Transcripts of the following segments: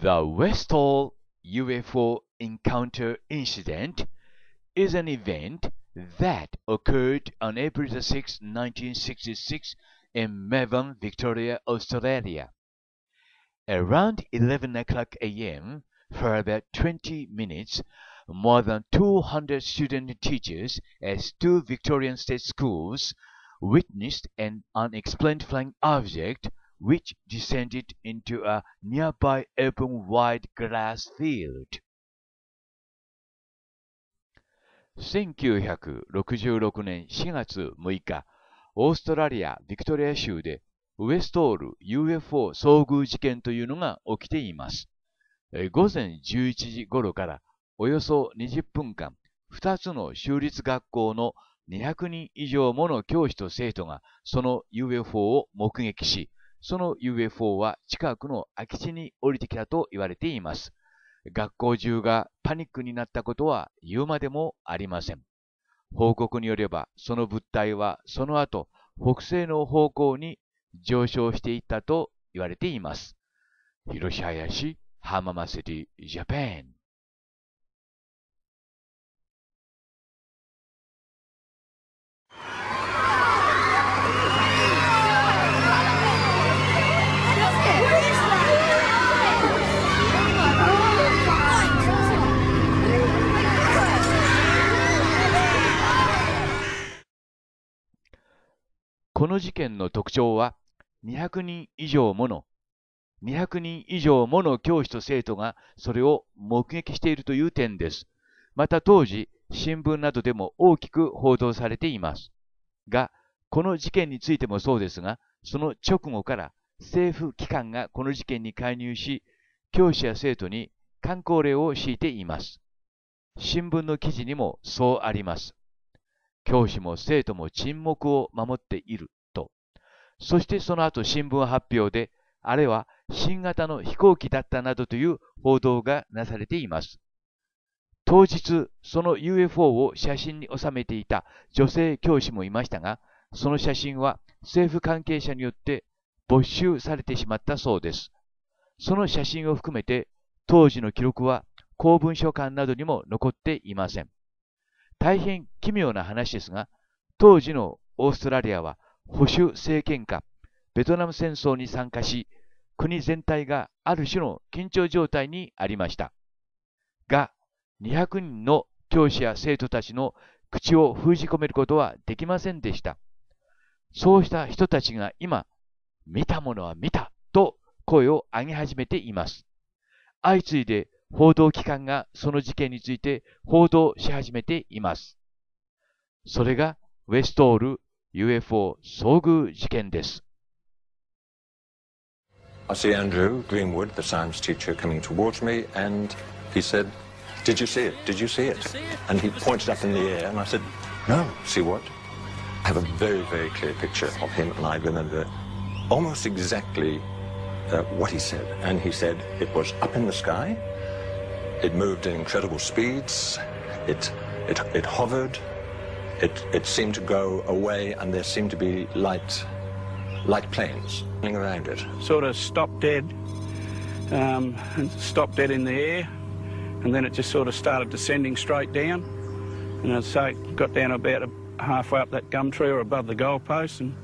The Westall UFO Encounter Incident is an event that occurred on April 6, 1966 in Melbourne, Victoria, Australia. Around 11 o'clock a.m., for about 20 minutes, more than 200 student teachers at two Victorian state schools witnessed an unexplained flying object which descended into a nearby open wide grass field. 1966年4月6日、オーストラリア・ビクトリア州でウエストール UFO 遭遇事件というのが起きています。午前11時頃からおよそ20分間、2つの州立学校の200人以上もの教師と生徒がその UFO を目撃し、その UFO は近くの空き地に降りてきたと言われています。学校中がパニックになったことは言うまでもありません。報告によれば、その物体はその後、北西の方向に上昇していったと言われています。広し林浜松市ジャパンこの事件の特徴は、200人以上もの、200人以上もの教師と生徒がそれを目撃しているという点です。また当時、新聞などでも大きく報道されています。が、この事件についてもそうですが、その直後から政府機関がこの事件に介入し、教師や生徒に観光令を敷いています。新聞の記事にもそうあります。教師も生徒も沈黙を守っている。そしてその後新聞発表で、あれは新型の飛行機だったなどという報道がなされています。当日、その UFO を写真に収めていた女性教師もいましたが、その写真は政府関係者によって没収されてしまったそうです。その写真を含めて、当時の記録は公文書館などにも残っていません。大変奇妙な話ですが、当時のオーストラリアは保守政権下、ベトナム戦争に参加し、国全体がある種の緊張状態にありました。が、200人の教師や生徒たちの口を封じ込めることはできませんでした。そうした人たちが今、見たものは見たと声を上げ始めています。相次いで報道機関がその事件について報道し始めています。それがウェストール UFO 遭遇事件です。I see Andrew Greenwood, the science teacher, coming towards me, and he said, Did you see it? Did you see it? And he pointed up in the air, and I said, No. See what? I have a very, very clear picture of him, and I remember almost exactly uh, what he said. And he said, It was up in the sky, it moved at incredible speeds, it, it, it hovered, it, it seemed to go away and there seemed to be light, light planes running around it. Sort of stopped dead, um, and stopped dead in the air, and then it just sort of started descending straight down. And as I say, got down about halfway up that gum tree or above the goalpost and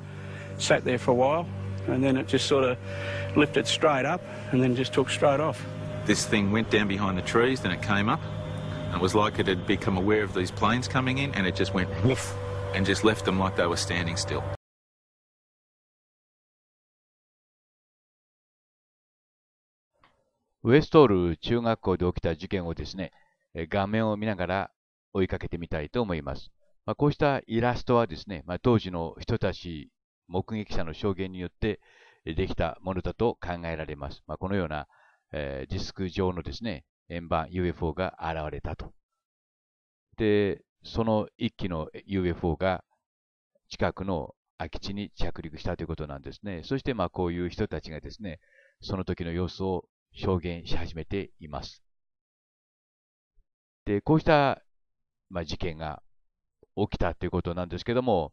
sat there for a while, and then it just sort of lifted straight up and then just took straight off. This thing went down behind the trees, then it came up, And it was like it had become aware of these planes coming in and it just went woof and just left them like they were standing still. ウェストール中学校で起きた事件をですね、画面を見ながら追いかけてみたいと思います。まあ、こうしたイラストはですね、まあ、当時の人たち、目撃者の証言によってできたものだと考えられます。まあ、このような、えー、ディスク上のですね、円盤 UFO が現れたと。で、その1機の UFO が近くの空き地に着陸したということなんですね。そしてまあこういう人たちがですね、その時の様子を証言し始めています。で、こうした、まあ、事件が起きたということなんですけども、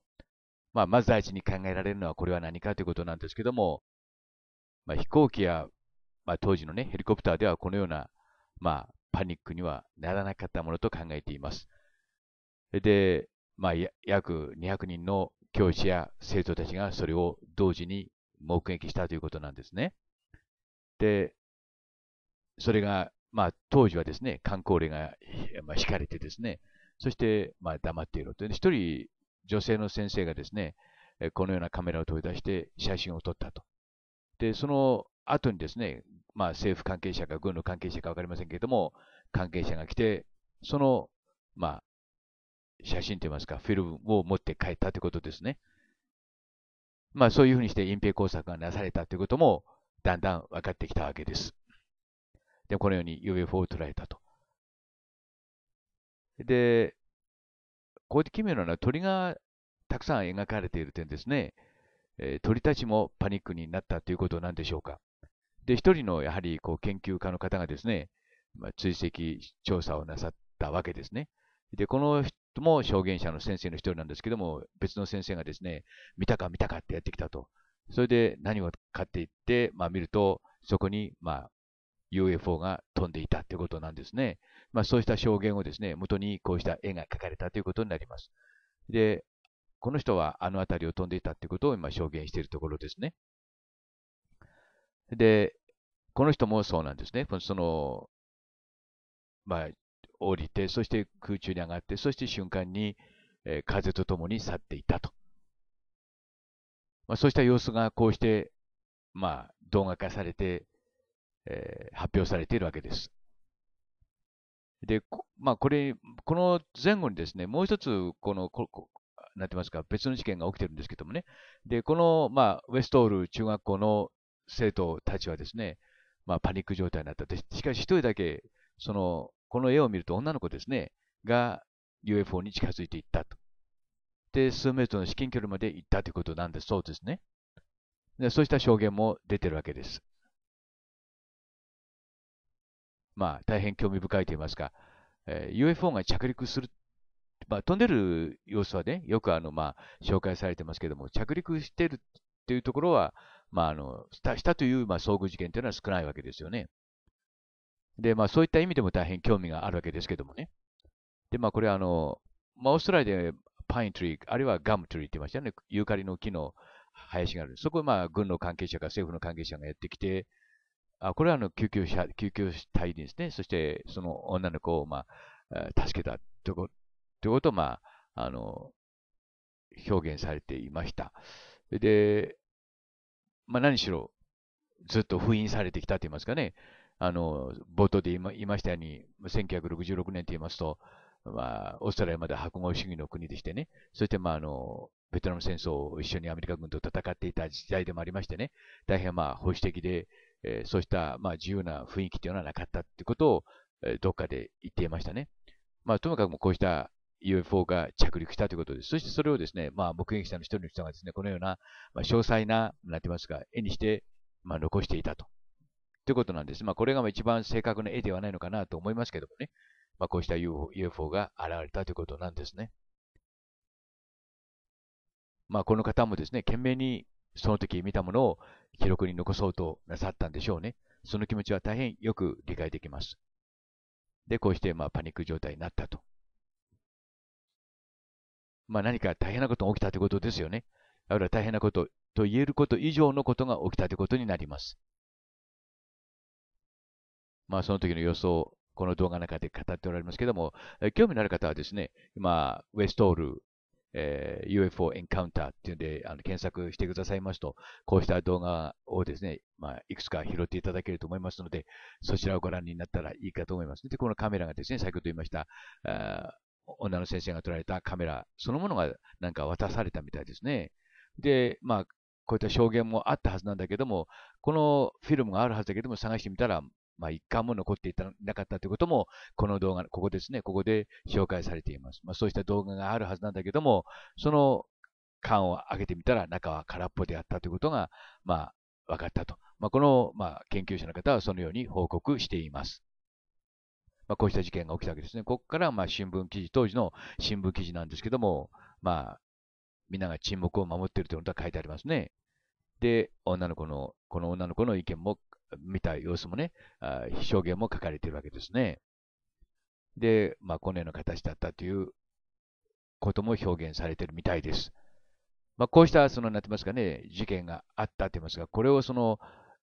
まあ、まず第一に考えられるのはこれは何かということなんですけども、まあ、飛行機や、まあ、当時のね、ヘリコプターではこのようなまあ、パニックにはならなかったものと考えています。で、まあ、約200人の教師や生徒たちがそれを同時に目撃したということなんですね。で、それが、まあ、当時はですね、観光令が、まあ、引かれてですね、そして、まあ、黙っていろと。一人、女性の先生がですね、このようなカメラを取り出して写真を撮ったと。で、その後にですね、まあ、政府関係者か軍の関係者か分かりませんけれども、関係者が来て、その、まあ、写真といいますか、フィルムを持って帰ったということですね。まあ、そういうふうにして隠蔽工作がなされたということも、だんだん分かってきたわけです。で、このように UFO を捉えたと。で、こうやって奇妙なのは鳥がたくさん描かれている点ですね。え鳥たちもパニックになったということなんでしょうか。で、一人のやはりこう研究家の方がですね、まあ、追跡調査をなさったわけですね。で、この人も証言者の先生の一人なんですけども、別の先生がですね、見たか見たかってやってきたと。それで何を買っていって、まあ、見ると、そこに、まあ、UFO が飛んでいたということなんですね。まあ、そうした証言をですね、元にこうした絵が描かれたということになります。で、この人はあの辺りを飛んでいたということを今証言しているところですね。で、この人もそうなんですね。その、まあ、降りて、そして空中に上がって、そして瞬間に、えー、風とともに去っていたと。まあ、そうした様子がこうして、まあ、動画化されて、えー、発表されているわけです。で、まあ、これ、この前後にですね、もう一つ、この、ここなんて言いますか、別の事件が起きてるんですけどもね。で、この、まあ、ウェストール中学校の生徒たちはですね、まあ、パニック状態になった。しかし一人だけ、その、この絵を見ると女の子ですね、が UFO に近づいていったと。で、数メートルの至近距離まで行ったということなんです。そうですね。でそうした証言も出てるわけです。まあ、大変興味深いと言いますか、えー、UFO が着陸する、まあ、飛んでる様子はね、よくあの、まあ、紹介されてますけども、着陸してるっていうところは、まあ、あの、したしたという、まあ、遭遇事件というのは少ないわけですよね。で、まあ、そういった意味でも大変興味があるわけですけどもね。で、まあ、これは、あの、まあ、オーストラリアでパイントリー、あるいはガムトリーって言いましたよね。ユーカリの木の林がある。そこ、まあ、軍の関係者か政府の関係者がやってきて、あこれはあの救急車、救急隊ですね。そして、その女の子を、まあ、助けたということを、まあ、あの、表現されていました。で、まあ、何しろ、ずっと封印されてきたと言いますかね、あの、冒頭で言いましたように、1966年と言いますと、まあ、オーストラリアまで白豪主義の国でしてね、そして、まあ、あの、ベトナム戦争を一緒にアメリカ軍と戦っていた時代でもありましてね、大変まあ保守的で、えー、そうしたまあ自由な雰囲気というのはなかったということを、えー、どっかで言っていましたね。まあ、ともかくこうした UFO が着陸したということです。そしてそれをですね、まあ、目撃者の一人の人がですね、このような、まあ、詳細な、なってますが、絵にして、まあ、残していたと。ということなんです。まあ、これが一番正確な絵ではないのかなと思いますけどもね、まあ、こうした UFO, UFO が現れたということなんですね。まあ、この方もですね、懸命にその時見たものを記録に残そうとなさったんでしょうね。その気持ちは大変よく理解できます。で、こうしてまあパニック状態になったとまあ、何か大変なことが起きたということですよね。あるいは大変なことと言えること以上のことが起きたということになります。まあ、その時の予想、この動画の中で語っておられますけども、え興味のある方はですね、今、ウェストール、えー、UFO Encounter っていうんであの検索してくださいますと、こうした動画をですね、まあ、いくつか拾っていただけると思いますので、そちらをご覧になったらいいかと思います。で、このカメラがですね、先ほど言いました、あ女の先生が撮られたカメラそのものがなんか渡されたみたいですね。で、まあ、こういった証言もあったはずなんだけども、このフィルムがあるはずだけども、探してみたら、まあ、一貫も残っていなかったということも、この動画、ここですね、ここで紹介されています。まあ、そうした動画があるはずなんだけども、その缶を開けてみたら、中は空っぽであったということが、まあ、分かったと。まあ、この、まあ、研究者の方はそのように報告しています。まあ、こうした事件が起きたわけですね。ここから、まあ、新聞記事、当時の新聞記事なんですけども、まあ、みんなが沈黙を守っているということが書いてありますね。で、女の子の、この女の子の意見も、見た様子もね、あ証言も書かれているわけですね。で、まあ、このような形だったということも表現されているみたいです。まあ、こうした、その、なってますかね、事件があったと言いますが、これをその、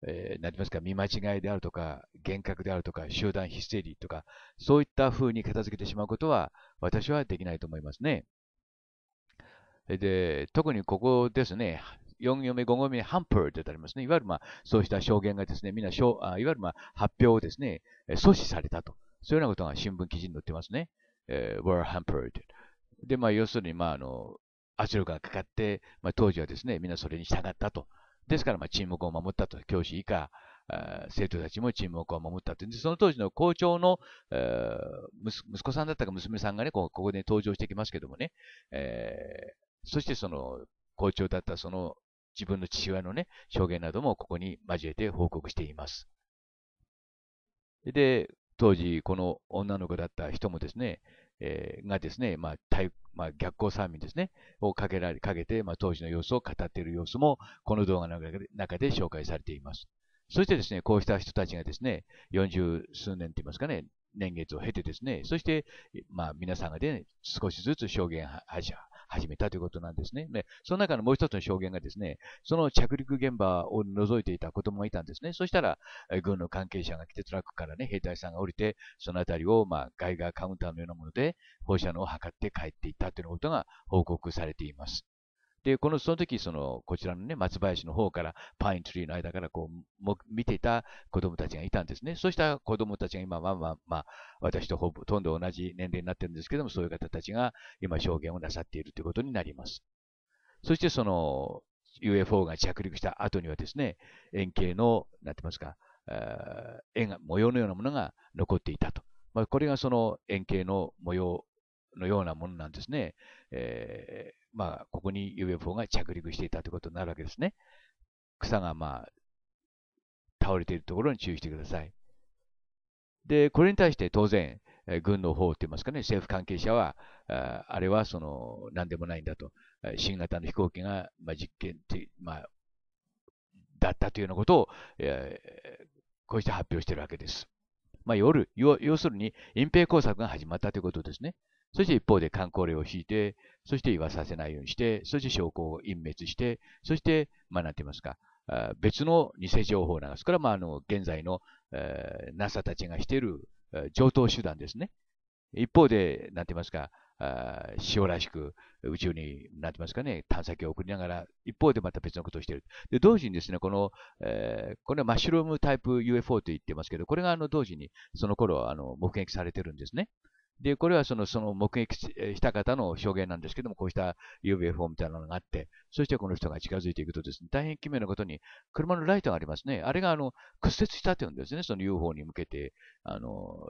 えー、なりますか、見間違いであるとか、幻覚であるとか、集団ヒステリーとか、そういった風に片付けてしまうことは、私はできないと思いますね。で、特にここですね、4行目、5行目ハンプーってありますね。いわゆる、まあ、そうした証言がですね、みんな、いわゆる、まあ、発表をですね、阻止されたと。そういうようなことが新聞記事に載ってますね。えー、were hampered. で、まあ、要するに、まあ、あの、圧力がかかって、まあ、当時はですね、みんなそれに従ったと。ですから、まあ、沈黙を守ったと、教師以下、生徒たちも沈黙を守ったと。で、その当時の校長の、息子さんだったか娘さんがね、ここで登場してきますけどもね、えー、そしてその校長だったその自分の父親のね、証言などもここに交えて報告しています。で、当時、この女の子だった人もですね、えー、がですね、まあ、対、まあ、逆光催眠ですね、をかけられ、かけて、まあ、当時の様子を語っている様子も、この動画の中で紹介されています。そしてですね、こうした人たちがですね、40数年と言いますかね、年月を経てですね、そして、まあ、皆さんがね、少しずつ証言は、はじ始めたということなんですね。で、その中のもう一つの証言がですね、その着陸現場を覗いていた子供がいたんですね。そしたら、軍の関係者が来てトラックからね、兵隊さんが降りて、その辺りを、まあ、ガイガーカウンターのようなもので放射能を測って帰っていったということが報告されています。で、この、その時、その、こちらのね、松林の方から、パインツリーの間から、こう、も、見ていた子供たちがいたんですね。そうした子供たちが今、まあまあ、まあ、私とほとんど同じ年齢になってるんですけども、そういう方たちが、今、証言をなさっているということになります。そして、その、UFO が着陸した後にはですね、円形の、なんてますか、円が、模様のようなものが残っていたと。まあ、これがその円形の模様のようなものなんですね。えーまあ、ここに UFO が着陸していたということになるわけですね。草が、まあ、倒れているところに注意してください。で、これに対して当然、え軍の方といいますかね、政府関係者は、ああれはその何でもないんだと、新型の飛行機が、まあ、実験て、まあ、だったというようなことを、えー、こうして発表しているわけです。まあ、夜要、要するに隠蔽工作が始まったということですね。そして一方で観光令を引いて、そして言わさせないようにして、そして証拠を隠滅して、そして、まあ、なんて言いますか、別の偽情報を流す。これは、まあ、あの、現在の、えー、NASA たちがしている、えー、上等手段ですね。一方で、なんて言いますか、塩らしく宇宙に、なんて言いますかね、探査機を送りながら、一方でまた別のことをしている。で、同時にですね、この、えー、これはマッシュルームタイプ UFO と言ってますけど、これがあの同時に、その頃、あの、目撃されてるんですね。で、これはその、その目撃した方の証言なんですけども、こうした UFO みたいなのがあって、そしてこの人が近づいていくとですね、大変奇妙なことに、車のライトがありますね。あれが、あの、屈折したというんですね、その UFO に向けて、あの、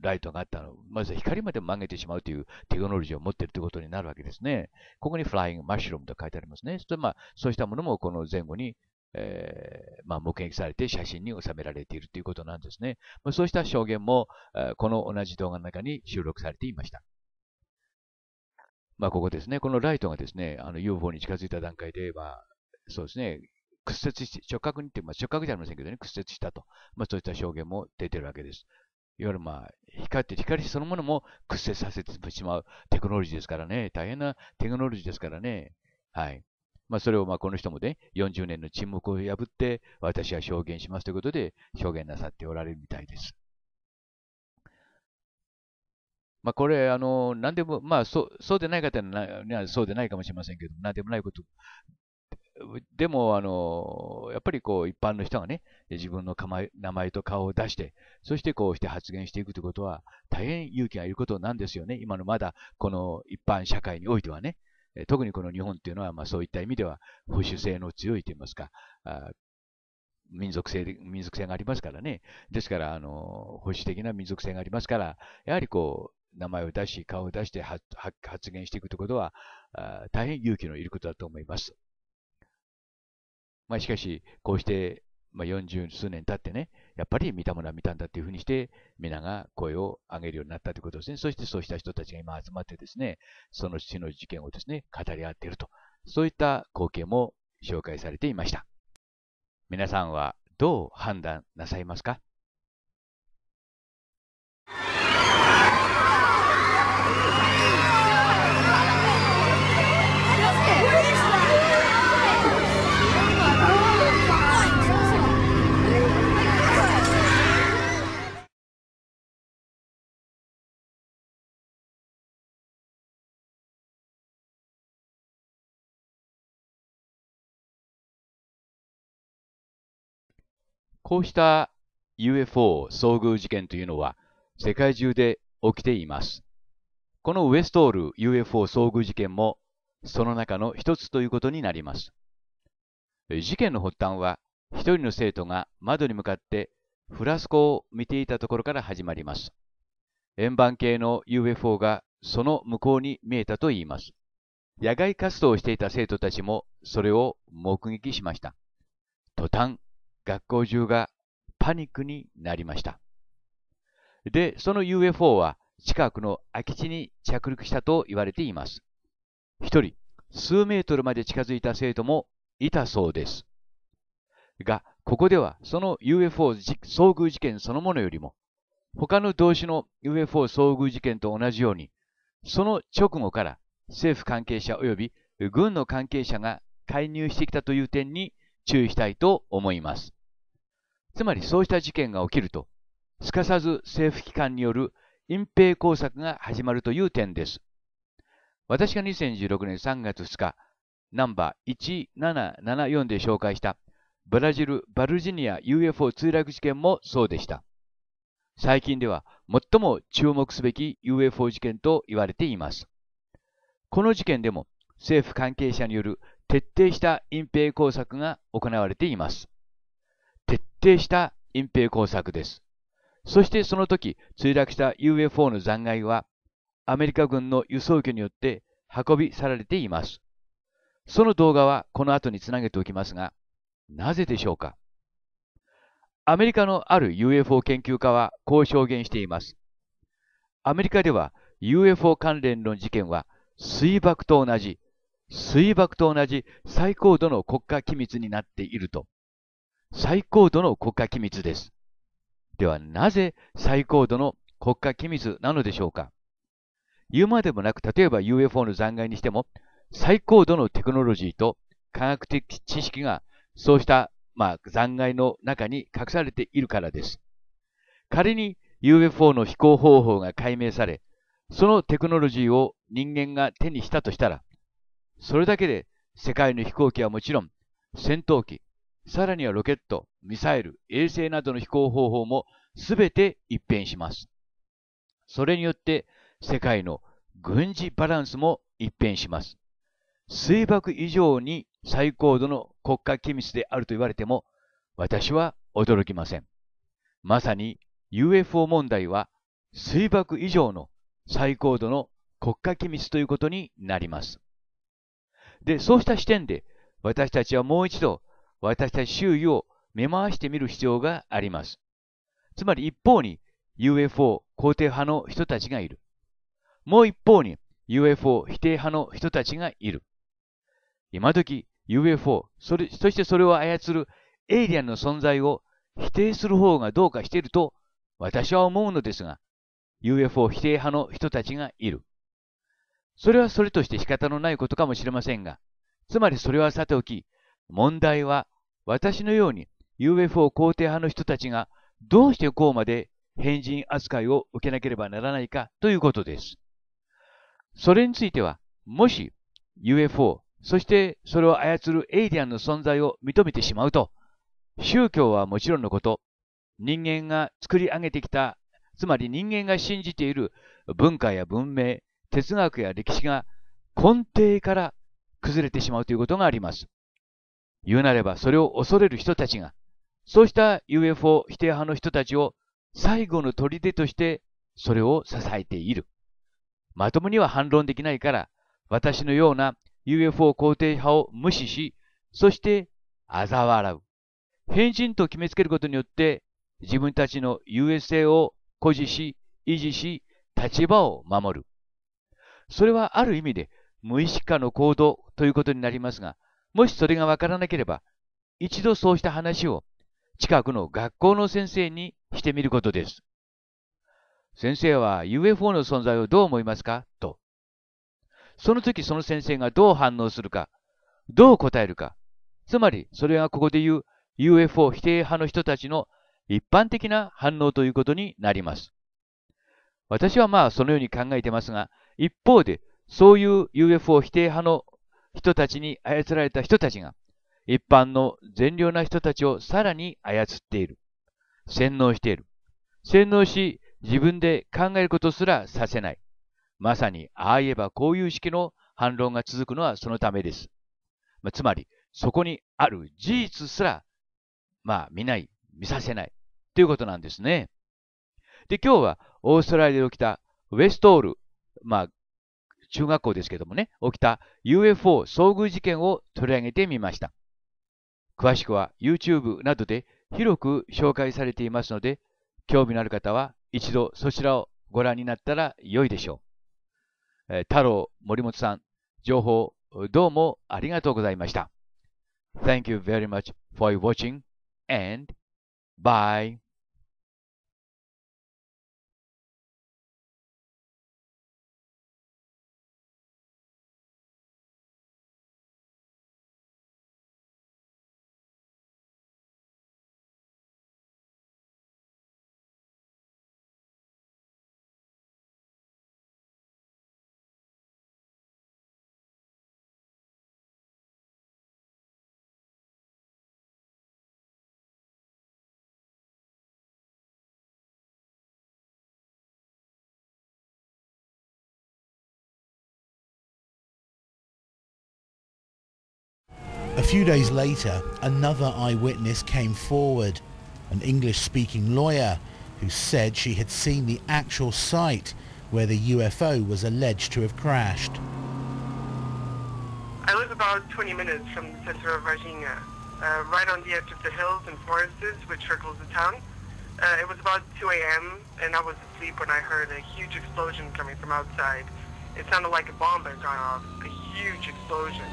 ライトがあったの、まず光まで曲げてしまうというテクノロジーを持っているということになるわけですね。ここにフライングマッシュルームと書いてありますね。そまあ、そうしたものもこの前後にえー、まあ、目撃されて写真に収められているということなんですね。まあ、そうした証言も、えこの同じ動画の中に収録されていました。まあ、ここですね、このライトがですね、あの UFO に近づいた段階で、えばそうですね、屈折して、直角にって、まあ、直角じゃありませんけどね、屈折したと、まあ、そういった証言も出てるわけです。いわゆるまあ、光って光そのものも屈折させてしまうテクノロジーですからね、大変なテクノロジーですからね、はい。まあ、それをまあこの人もね、40年の沈黙を破って、私は証言しますということで、証言なさっておられるみたいです。まあ、これ、あの、何でも、まあそう、そうでない方はそうでないかもしれませんけど、なんでもないこと。でも、あの、やっぱりこう、一般の人がね、自分の名前と顔を出して、そしてこうして発言していくということは、大変勇気がいることなんですよね。今のまだ、この一般社会においてはね。特にこの日本っていうのは、まあ、そういった意味では保守性の強いといいますか、あ民族性民族性がありますからね。ですから、あの、保守的な民族性がありますから、やはりこう、名前を出し、顔を出して発言していくということは、大変勇気のいることだと思います。まあ、しかし、こうしてまあ、40数年経ってね、やっぱり見たものは見たんだっていうふうにして、皆が声を上げるようになったということですね。そしてそうした人たちが今集まってですね、その死の事件をですね、語り合っていると。そういった光景も紹介されていました。皆さんはどう判断なさいますかこうした UFO 遭遇事件というのは世界中で起きています。このウエストール UFO 遭遇事件もその中の一つということになります。事件の発端は一人の生徒が窓に向かってフラスコを見ていたところから始まります。円盤系の UFO がその向こうに見えたといいます。野外活動をしていた生徒たちもそれを目撃しました。途端、学校中がパニックになりました。で、その UFO は近くの空き地に着陸したと言われています。一人、数メートルまで近づいた生徒もいたそうです。が、ここではその UFO 遭遇事件そのものよりも、他の動詞の UFO 遭遇事件と同じように、その直後から政府関係者及び軍の関係者が介入してきたという点に注意したいと思います。つまりそうした事件が起きると、すかさず政府機関による隠蔽工作が始まるという点です。私が2016年3月2日、ナンバー1774で紹介したブラジル・バルジニア UFO 墜落事件もそうでした。最近では最も注目すべき UFO 事件と言われています。この事件でも政府関係者による徹底した隠蔽工作が行われています。徹底した隠蔽工作です。そしてその時、墜落した UFO の残骸は、アメリカ軍の輸送機によって運び去られています。その動画はこの後につなげておきますが、なぜでしょうかアメリカのある UFO 研究家はこう証言しています。アメリカでは UFO 関連の事件は水爆と同じ、水爆と同じ最高度の国家機密になっていると。最高度の国家機密です。ではなぜ最高度の国家機密なのでしょうか言うまでもなく、例えば UFO の残骸にしても、最高度のテクノロジーと科学的知識がそうした、まあ、残骸の中に隠されているからです。仮に UFO の飛行方法が解明され、そのテクノロジーを人間が手にしたとしたら、それだけで世界の飛行機はもちろん、戦闘機、さらにはロケット、ミサイル、衛星などの飛行方法も全て一変します。それによって世界の軍事バランスも一変します。水爆以上に最高度の国家機密であると言われても、私は驚きません。まさに UFO 問題は水爆以上の最高度の国家機密ということになります。で、そうした視点で私たちはもう一度私たち周囲を見回してみる必要があります。つまり一方に UFO 肯定派の人たちがいる。もう一方に UFO 否定派の人たちがいる。今時 UFO、それ、そしてそれを操るエイリアンの存在を否定する方がどうかしていると私は思うのですが、UFO 否定派の人たちがいる。それはそれとして仕方のないことかもしれませんが、つまりそれはさておき、問題は、私のように UFO 肯定派の人たちがどうしてこうまで変人扱いを受けなければならないかということです。それについては、もし UFO、そしてそれを操るエイリアンの存在を認めてしまうと、宗教はもちろんのこと、人間が作り上げてきた、つまり人間が信じている文化や文明、哲学や歴史が根底から崩れてしまうということがあります。言うなればそれを恐れる人たちが、そうした UFO 否定派の人たちを最後の砦としてそれを支えている。まともには反論できないから、私のような UFO 肯定派を無視し、そして嘲笑う。変人と決めつけることによって、自分たちの優越性を誇示し、維持し、立場を守る。それはある意味で無意識化の行動ということになりますが、もしそれがわからなければ、一度そうした話を近くの学校の先生にしてみることです。先生は UFO の存在をどう思いますかと。その時その先生がどう反応するか、どう答えるか、つまりそれがここで言う UFO 否定派の人たちの一般的な反応ということになります。私はまあそのように考えてますが、一方でそういう UFO 否定派の人たちに操られた人たちが、一般の善良な人たちをさらに操っている。洗脳している。洗脳し、自分で考えることすらさせない。まさに、ああ言えばこういう式の反論が続くのはそのためです。まあ、つまり、そこにある事実すら、まあ、見ない、見させない、ということなんですね。で、今日は、オーストラリアで起きた、ウェストール、まあ、中学校ですけどもね、起きた UFO 遭遇事件を取り上げてみました。詳しくは YouTube などで広く紹介されていますので、興味のある方は一度そちらをご覧になったら良いでしょう。え太郎森本さん、情報どうもありがとうございました。Thank you very much for watching and bye. few days later, another eyewitness came forward, an English-speaking lawyer who said she had seen the actual site where the UFO was alleged to have crashed. I live about 20 minutes from the center of Virginia, uh, right on the edge of the hills and forests which circles the town. Uh, it was about 2 a.m. and I was asleep when I heard a huge explosion coming from outside. It sounded like a bomb had gone off, a huge explosion.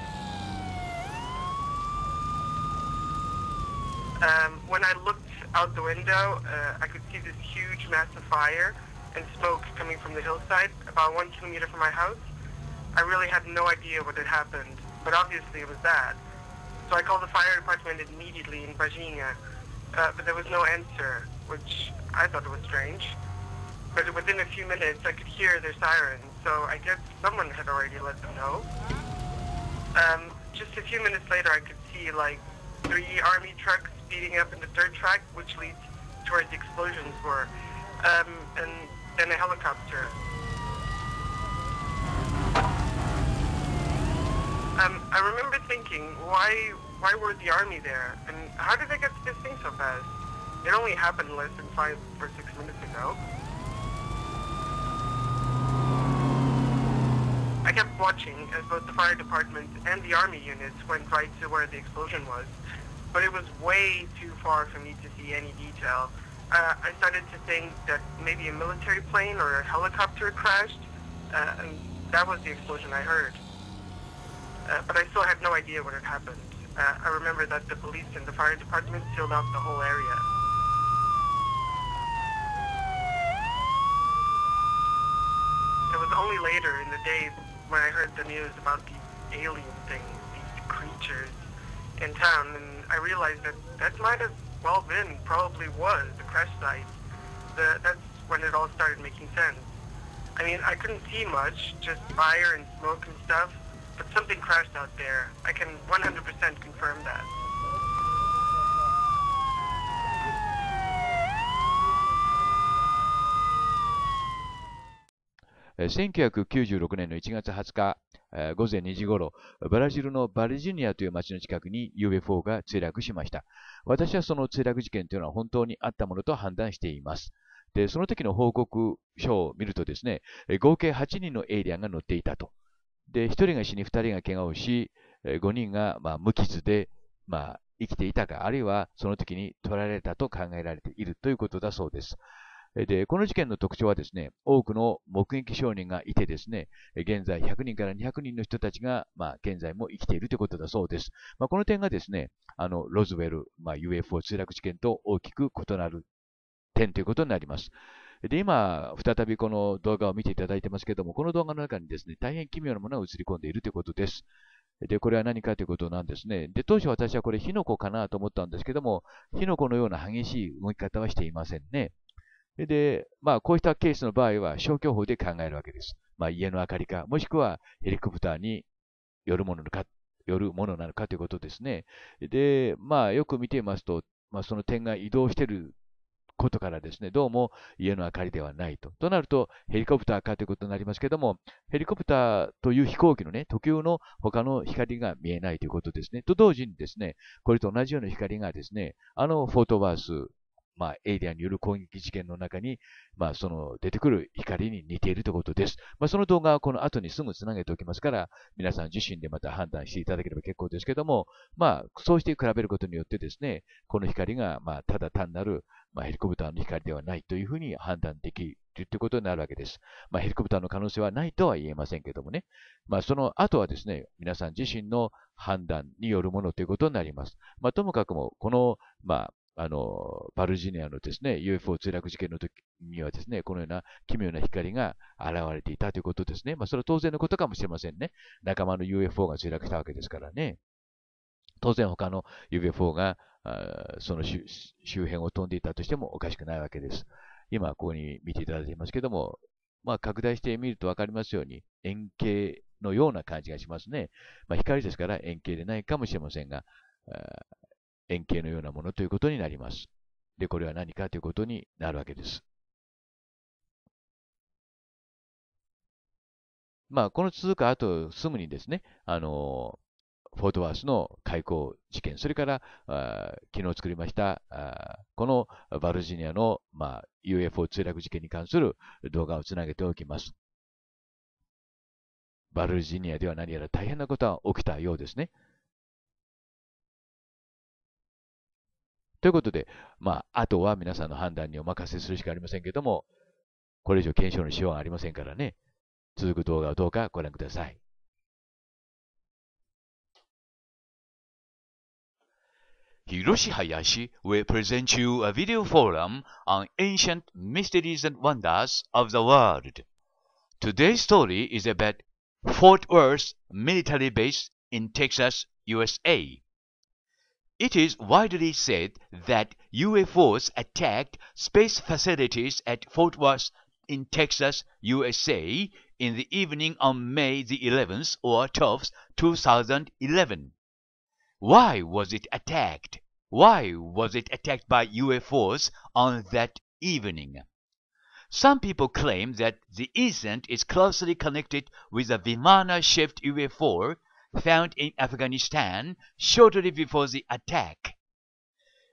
Um, when I looked out the window, uh, I could see this huge mass of fire and smoke coming from the hillside about one kilometer from my house. I really had no idea what had happened, but obviously it was that. So I called the fire department immediately in Virginia, uh, but there was no answer, which I thought was strange. But within a few minutes, I could hear their sirens, so I guess someone had already let them know. Um, just a few minutes later, I could see like three army trucks heating up in the third track, which leads to where the explosions were, um, and then a helicopter. Um, I remember thinking, why why were the army there, and how did they get to this thing so fast? It only happened less than five or six minutes ago. I kept watching as both the fire department and the army units went right to where the explosion was but it was way too far for me to see any detail. Uh, I started to think that maybe a military plane or a helicopter crashed, uh, and that was the explosion I heard. Uh, but I still had no idea what had happened. Uh, I remember that the police and the fire department sealed off the whole area. It was only later in the day when I heard the news about these alien things, these creatures in town, and I realized that that might have well been, probably was, the crash site. The, that's when it all started making sense. I mean, I couldn't see much, just fire and smoke and stuff, but something crashed out there. I can 100% confirm that.1996 年の1月20日 eh, 午前2時頃、ブラジルのバルジュニアという町の近くに UFO が墜落しました。私はその墜落事件というのは本当にあったものと判断しています。で、その時の報告書を見るとですね、合計8人のエイリアンが乗っていたと。で、1人が死に2人が怪我をし、5人がま無傷で、まあ、生きていたか、あるいはその時に取られたと考えられているということだそうです。で、この事件の特徴はですね、多くの目撃証人がいてですね、現在100人から200人の人たちが、まあ、現在も生きているということだそうです。まあ、この点がですね、あの、ロズウェル、まあ、UFO 墜落事件と大きく異なる点ということになります。で、今、再びこの動画を見ていただいてますけども、この動画の中にですね、大変奇妙なものが映り込んでいるということです。で、これは何かということなんですね。で、当初私はこれ火の粉かなと思ったんですけども、火の粉のような激しい動き方はしていませんね。で、まあ、こうしたケースの場合は消去法で考えるわけです。まあ、家の明かりか、もしくはヘリコプターによるものか、よるものなのかということですね。で、まあ、よく見ていますと、まあ、その点が移動していることからですね、どうも家の明かりではないと。となると、ヘリコプターかということになりますけども、ヘリコプターという飛行機のね、特有の他の光が見えないということですね。と同時にですね、これと同じような光がですね、あのフォートワースまあ、エイリアンによる攻撃事件の中に、まあ、その出てくる光に似ているということです。まあ、その動画はこの後にすぐつなげておきますから、皆さん自身でまた判断していただければ結構ですけども、まあ、そうして比べることによってですね、この光が、まあ、ただ単なる、まあ、ヘリコプターの光ではないというふうに判断できるということになるわけです。まあ、ヘリコプターの可能性はないとは言えませんけどもね。まあ、その後はですね、皆さん自身の判断によるものということになります。まあ、ともかくも、この、まあ、あの、バルジニアのですね、UFO 墜落事件の時にはですね、このような奇妙な光が現れていたということですね。まあ、それは当然のことかもしれませんね。仲間の UFO が墜落したわけですからね。当然他の UFO が、その周辺を飛んでいたとしてもおかしくないわけです。今、ここに見ていただいていますけども、まあ、拡大してみるとわかりますように、円形のような感じがしますね。まあ、光ですから円形でないかもしれませんが、円形のようなものということになります。で、これは何かということになるわけです。まあ、この続く後すぐにですね、あの、フォートワースの開港事件、それから、あ昨日作りましたあ、このバルジニアの、まあ、UFO 墜落事件に関する動画をつなげておきます。バルジニアでは何やら大変なことが起きたようですね。ということで、まあ、あとは皆さんの判断にお任せするしかありませんけども、これ以上検証のしようがありませんからね。続く動画をどうかご覧ください。Hiroshi Hayashi will present you a video forum on ancient mysteries and wonders of the world. Today's story is about Fort Worth military base in Texas, USA. It is widely said that UFOs attacked space facilities at Fort Worth in Texas, USA in the evening on May the 11th or 12th, 2011. Why was it attacked? Why was it attacked by UFOs on that evening? Some people claim that the incident is closely connected with a Vimana shaped UFO found in Afghanistan shortly before the attack.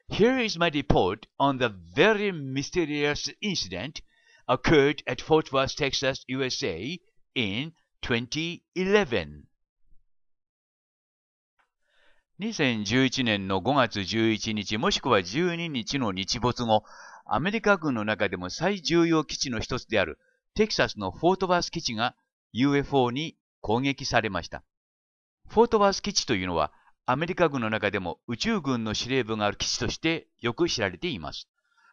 Here is my report on the very mysterious incident occurred at Fort Worth, Texas, USA in 2011. 2011年の5月11日もしくは12日の日没後、アメリカ軍の中でも最重要基地の一つであるテキサスのフォートバース基地が UFO に攻撃されました。フォートワース基地というのは、アメリカ軍の中でも宇宙軍の司令部がある基地としてよく知られています。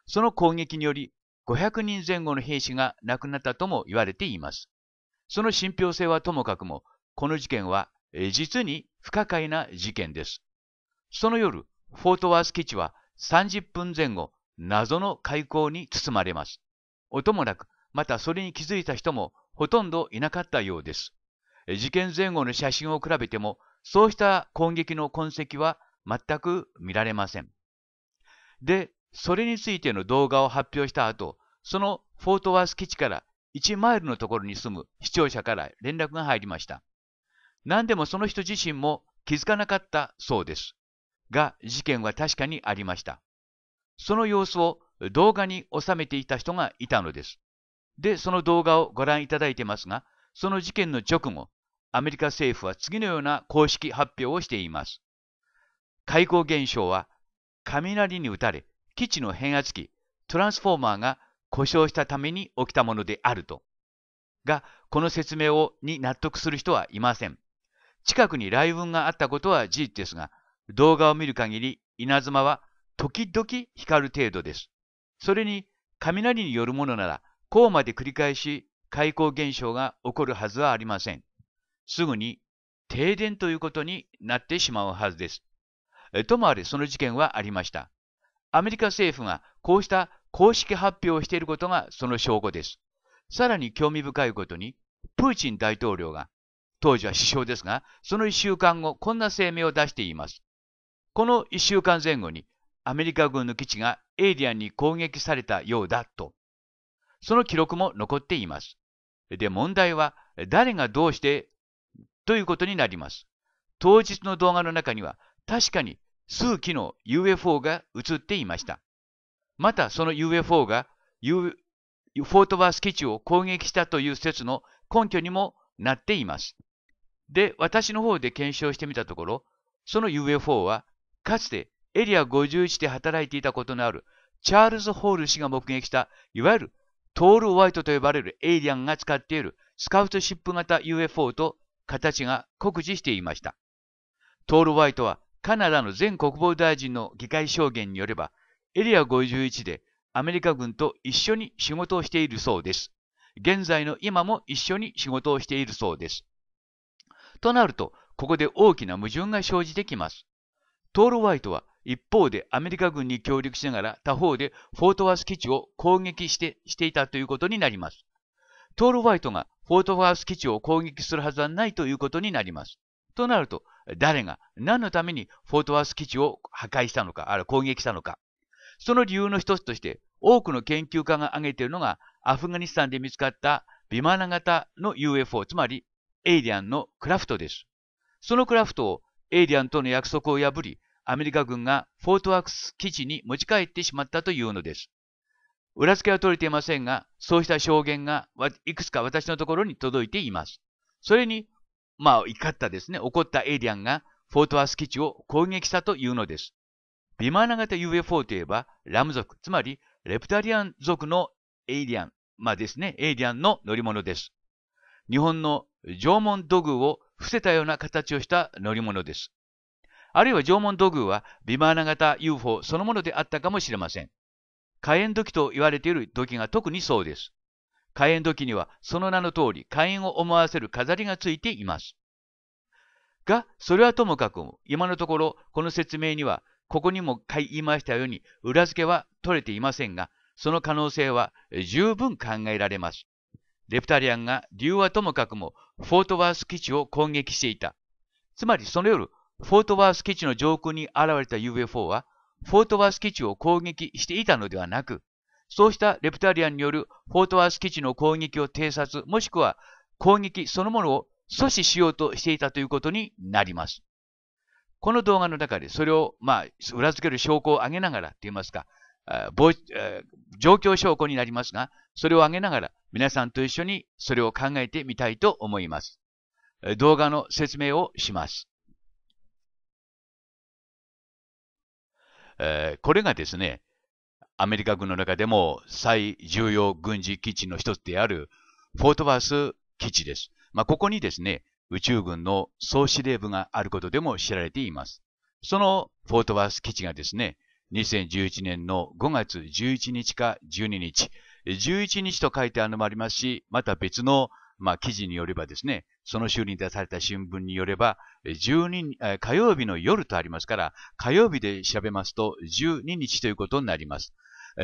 その攻撃により、500人前後の兵士が亡くなったとも言われています。その信憑性はともかくも、この事件は実に不可解な事件です。その夜、フォートワース基地は30分前後、謎の開口に包まれます。音もなく、またそれに気づいた人もほとんどいなかったようです。事件前後の写真を比べても、そうした攻撃の痕跡は全く見られません。で、それについての動画を発表した後、そのフォートワース基地から1マイルのところに住む視聴者から連絡が入りました。何でもその人自身も気づかなかったそうです。が、事件は確かにありました。その様子を動画に収めていた人がいたのです。で、その動画をご覧いただいてますが、その事件の直後、アメリカ政府は次のような公式発表をしています。開口現象は、雷に打たれ、基地の変圧器、トランスフォーマーが故障したために起きたものであると。が、この説明をに納得する人はいません。近くに雷雲があったことは事実ですが、動画を見る限り稲妻は時々光る程度です。それに雷によるものなら、こうまで繰り返し開口現象が起こるはずはありません。すぐに停電ということになってしまうはずです。ともあれその事件はありました。アメリカ政府がこうした公式発表をしていることがその証拠です。さらに興味深いことに、プーチン大統領が、当時は首相ですが、その1週間後、こんな声明を出しています。この1週間前後に、アメリカ軍の基地がエイリアンに攻撃されたようだと。その記録も残っています。で、問題は、誰がどうしてということになります。当日の動画の中には確かに数機の UFO が映っていました。またその UFO が、U、フォートワース基地を攻撃したという説の根拠にもなっています。で、私の方で検証してみたところ、その UFO はかつてエリア51で働いていたことのあるチャールズ・ホール氏が目撃したいわゆるトール・ホワイトと呼ばれるエイリアンが使っているスカウトシップ型 UFO と形が酷似していました。トール・ワイトはカナダの前国防大臣の議会証言によれば、エリア51でアメリカ軍と一緒に仕事をしているそうです。現在の今も一緒に仕事をしているそうです。となると、ここで大きな矛盾が生じてきます。トール・ワイトは一方でアメリカ軍に協力しながら他方でフォートワース基地を攻撃してしていたということになります。トール・ホワイトがフォート・ファース基地を攻撃するはずはないということになります。となると、誰が何のためにフォート・ワース基地を破壊したのか、ある攻撃したのか。その理由の一つとして、多くの研究家が挙げているのが、アフガニスタンで見つかったビマナ型の UFO、つまりエイリアンのクラフトです。そのクラフトをエイリアンとの約束を破り、アメリカ軍がフォートワークス基地に持ち帰ってしまったというのです。裏付けは取れていませんが、そうした証言がいくつか私のところに届いています。それに、まあ怒ったですね、怒ったエイリアンがフォートワース基地を攻撃したというのです。ビマーナ型 UFO といえば、ラム族、つまりレプタリアン族のエイリアン、まあですね、エイリアンの乗り物です。日本の縄文土偶を伏せたような形をした乗り物です。あるいは縄文土偶はビマーナ型 UFO そのものであったかもしれません。火炎土器と言われている土器が特にそうです。火炎土器にはその名の通り火炎を思わせる飾りがついています。が、それはともかくも、今のところこの説明には、ここにも言いましたように裏付けは取れていませんが、その可能性は十分考えられます。レプタリアンが理由はともかくもフォートワース基地を攻撃していた。つまりその夜、フォートワース基地の上空に現れた UFO はフォートワース基地を攻撃していたのではなく、そうしたレプタリアンによるフォートワース基地の攻撃を偵察、もしくは攻撃そのものを阻止しようとしていたということになります。この動画の中でそれを、まあ、裏付ける証拠を挙げながらと言いますか、状況証拠になりますが、それを挙げながら皆さんと一緒にそれを考えてみたいと思います。動画の説明をします。えー、これがですね、アメリカ軍の中でも最重要軍事基地の一つであるフォートバース基地です。まあ、ここにですね、宇宙軍の総司令部があることでも知られています。そのフォートバース基地がですね、2011年の5月11日か12日、11日と書いてあるのもありますし、また別のまあ、記事によればですね、その週に出された新聞によれば、12火曜日の夜とありますから、火曜日で調べますと12日ということになります。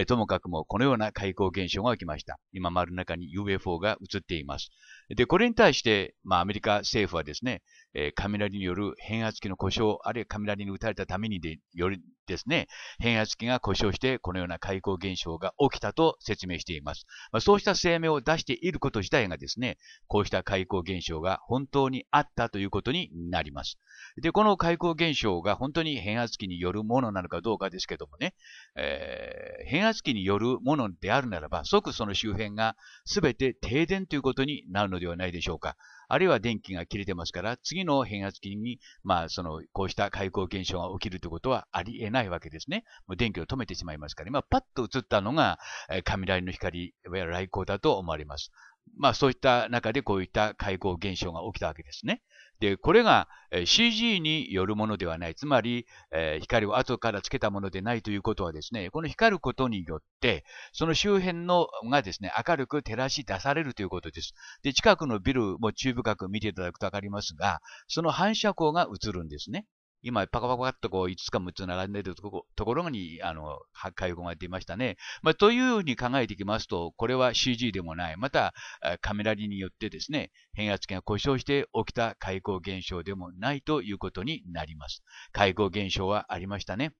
ともかくもこのような開口現象が起きました。今、丸中に UFO が映っています。で、これに対して、まあ、アメリカ政府はですね、えー、雷による変圧器の故障、あるいは雷に打たれたためにでよりですね、変圧器が故障して、このような開口現象が起きたと説明しています。まあ、そうした声明を出していること自体がですね、こうした開口現象が本当にあったということになります。で、この開口現象が本当に変圧器によるものなのかどうかですけどもね、えー、変圧器によるものであるならば、即その周辺が全て停電ということになるのではないでしょうか。あるいは電気が切れてますから、次の変圧器に、まあ、その、こうした開口現象が起きるということはありえないわけですね。もう電気を止めてしまいますから、今、パッと映ったのが、雷の光、いわゆる雷光だと思われます。まあ、そういった中でこういった開口現象が起きたわけですね。で、これが CG によるものではない。つまり、えー、光を後からつけたものでないということはですね、この光ることによって、その周辺のがですね、明るく照らし出されるということです。で、近くのビルも注意深く見ていただくとわかりますが、その反射光が映るんですね。今、パカパカっとこう、5つか6つ並んでいるとこところに、あの、介護が出ましたね。まあ、というふうに考えていきますと、これは CG でもない、また、カメリによってですね、変圧器が故障して起きた開口現象でもないということになります。開口現象はありましたね。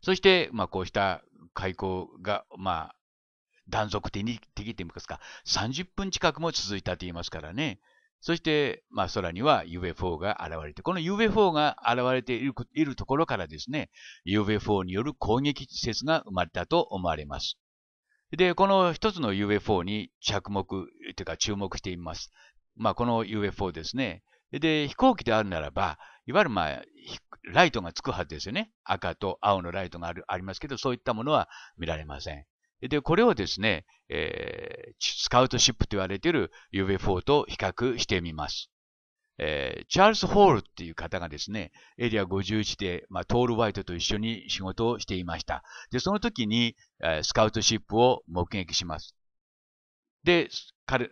そして、まあ、こうした開口が、まあ、断続的に、的と言いますか、30分近くも続いたと言いますからね。そして、まあ、空には UFO が現れて、この UFO が現れているところからですね、UFO による攻撃説が生まれたと思われます。で、この一つの UFO に着目、というか注目しています。まあ、この UFO ですね。で、飛行機であるならば、いわゆるまあ、ライトがつくはずですよね。赤と青のライトがあるありますけど、そういったものは見られません。で、これをですね、えー、スカウトシップと言われている UFO と比較してみます。えー、チャールズ・ホールっていう方がですね、エリア51で、まあ、トール・ワイトと一緒に仕事をしていました。で、その時に、えー、スカウトシップを目撃します。で、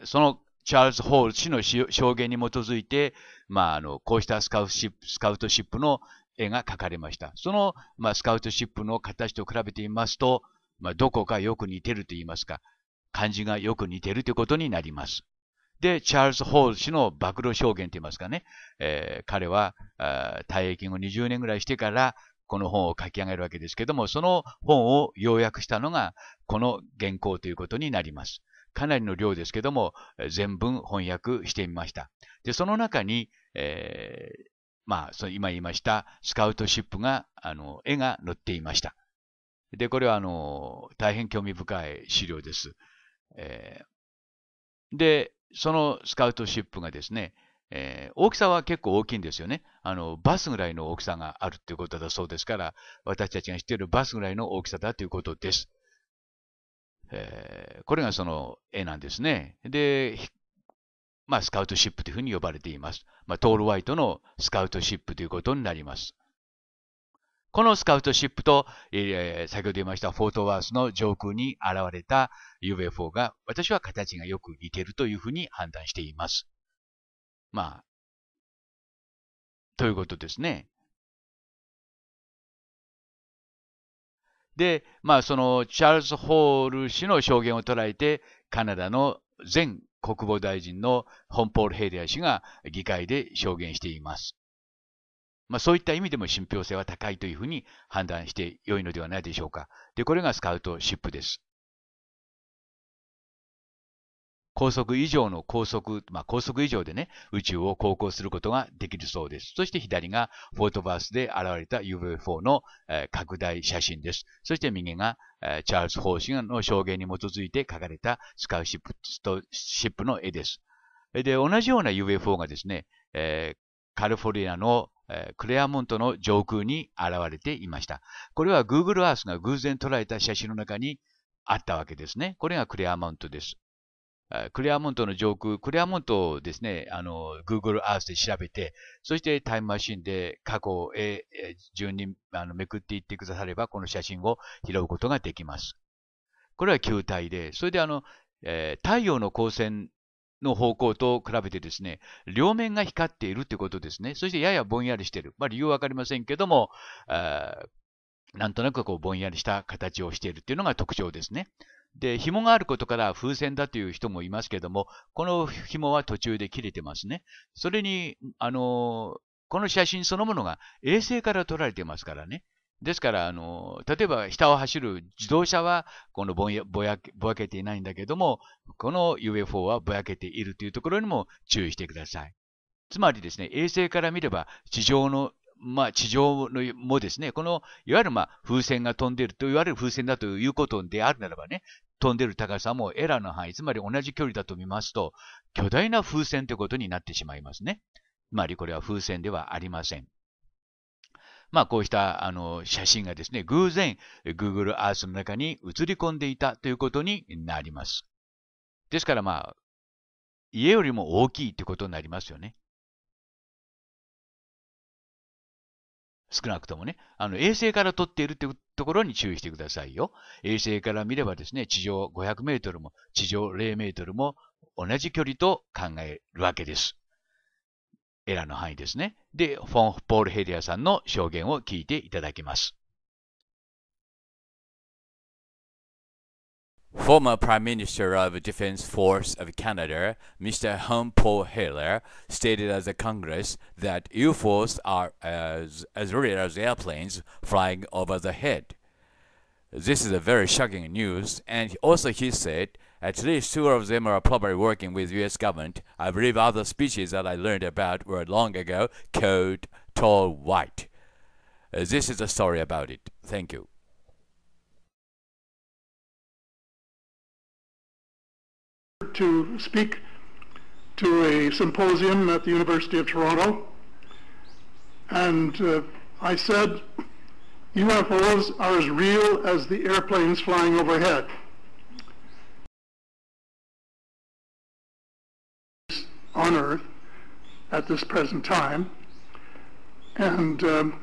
そのチャールズ・ホール氏の証言に基づいて、まあ、あの、こうしたスカウトシップ、スカウトシップの絵が描かれました。その、まあ、スカウトシップの形と比べてみますと、まあ、どこかよく似てると言いますか、漢字がよく似てるということになります。で、チャールズ・ホール氏の暴露証言と言いますかね、えー、彼は退役後20年ぐらいしてからこの本を書き上げるわけですけども、その本を要約したのがこの原稿ということになります。かなりの量ですけども、全文翻訳してみました。で、その中に、えー、まあ、今言いましたスカウトシップが、あの、絵が載っていました。で、これはあの、大変興味深い資料です。えー、で、そのスカウトシップがですね、えー、大きさは結構大きいんですよね。あの、バスぐらいの大きさがあるということだそうですから、私たちが知っているバスぐらいの大きさだということです。えー、これがその絵なんですね。で、まあ、スカウトシップというふうに呼ばれています。まあ、トール・ワイトのスカウトシップということになります。このスカウトシップと、えー、先ほど言いましたフォートワースの上空に現れた UFO が、私は形がよく似ているというふうに判断しています。まあ、ということですね。で、まあ、そのチャールズ・ホール氏の証言を捉えて、カナダの前国防大臣のホンポール・ヘイデア氏が議会で証言しています。まあ、そういった意味でも信憑性は高いというふうに判断して良いのではないでしょうか。で、これがスカウトシップです。高速以上の高速、まあ、高速以上でね、宇宙を航行することができるそうです。そして左がフォートバースで現れた u f o の、えー、拡大写真です。そして右が、えー、チャールズ・ホーシンの証言に基づいて描かれたスカウシップシップの絵です。で、同じような UFO がですね、えー、カリフォルニアのクレアモントの上空に現れていました。これは Google Earth が偶然捉えた写真の中にあったわけですね。これがクレアモントです。クレアモントの上空、クレアモントをですね、あの、Google Earth で調べて、そしてタイムマシンで過去へ順にあのめくっていってくだされば、この写真を拾うことができます。これは球体で、それであの、えー、太陽の光線の方向と比べてですね、両面が光っているということですね。そしてややぼんやりしている。まあ理由はわかりませんけども、なんとなくこうぼんやりした形をしているというのが特徴ですね。で、紐があることから風船だという人もいますけども、この紐は途中で切れてますね。それに、あのこの写真そのものが衛星から撮られてますからね。ですから、あの、例えば下を走る自動車は、このぼやぼやぼやけていないんだけども、この UFO はぼやけているというところにも注意してください。つまりですね、衛星から見れば、地上の、まあ、地上のもですね、この、いわゆるまあ風船が飛んでいるといわれる風船だということであるならばね、飛んでいる高さもエラーの範囲、つまり同じ距離だと見ますと、巨大な風船ということになってしまいますね。つまりこれは風船ではありません。まあ、こうしたあの写真がですね、偶然 Google Earth の中に映り込んでいたということになります。ですから、まあ、家よりも大きいということになりますよね。少なくともね、あの衛星から撮っているというところに注意してくださいよ。衛星から見ればですね、地上500メートルも地上0メートルも同じ距離と考えるわけです。エラーの範囲ですね。で、フォン・ポール・ヘリアさんの証言を聞いていただきます。Former Prime Minister of Defense Force of Canada, Mr. Hum Paul Heller, stated at the Congress that UFOs are as, as real as airplanes flying over the head. This is a very shocking news, and also he said At least two of them are probably working with US government. I believe other species that I learned about were long ago called tall white. Uh, this is a story about it. Thank you. To speak to a symposium at the University of Toronto, and uh, I said, UFOs are as real as the airplanes flying overhead. on Earth at this present time, and um,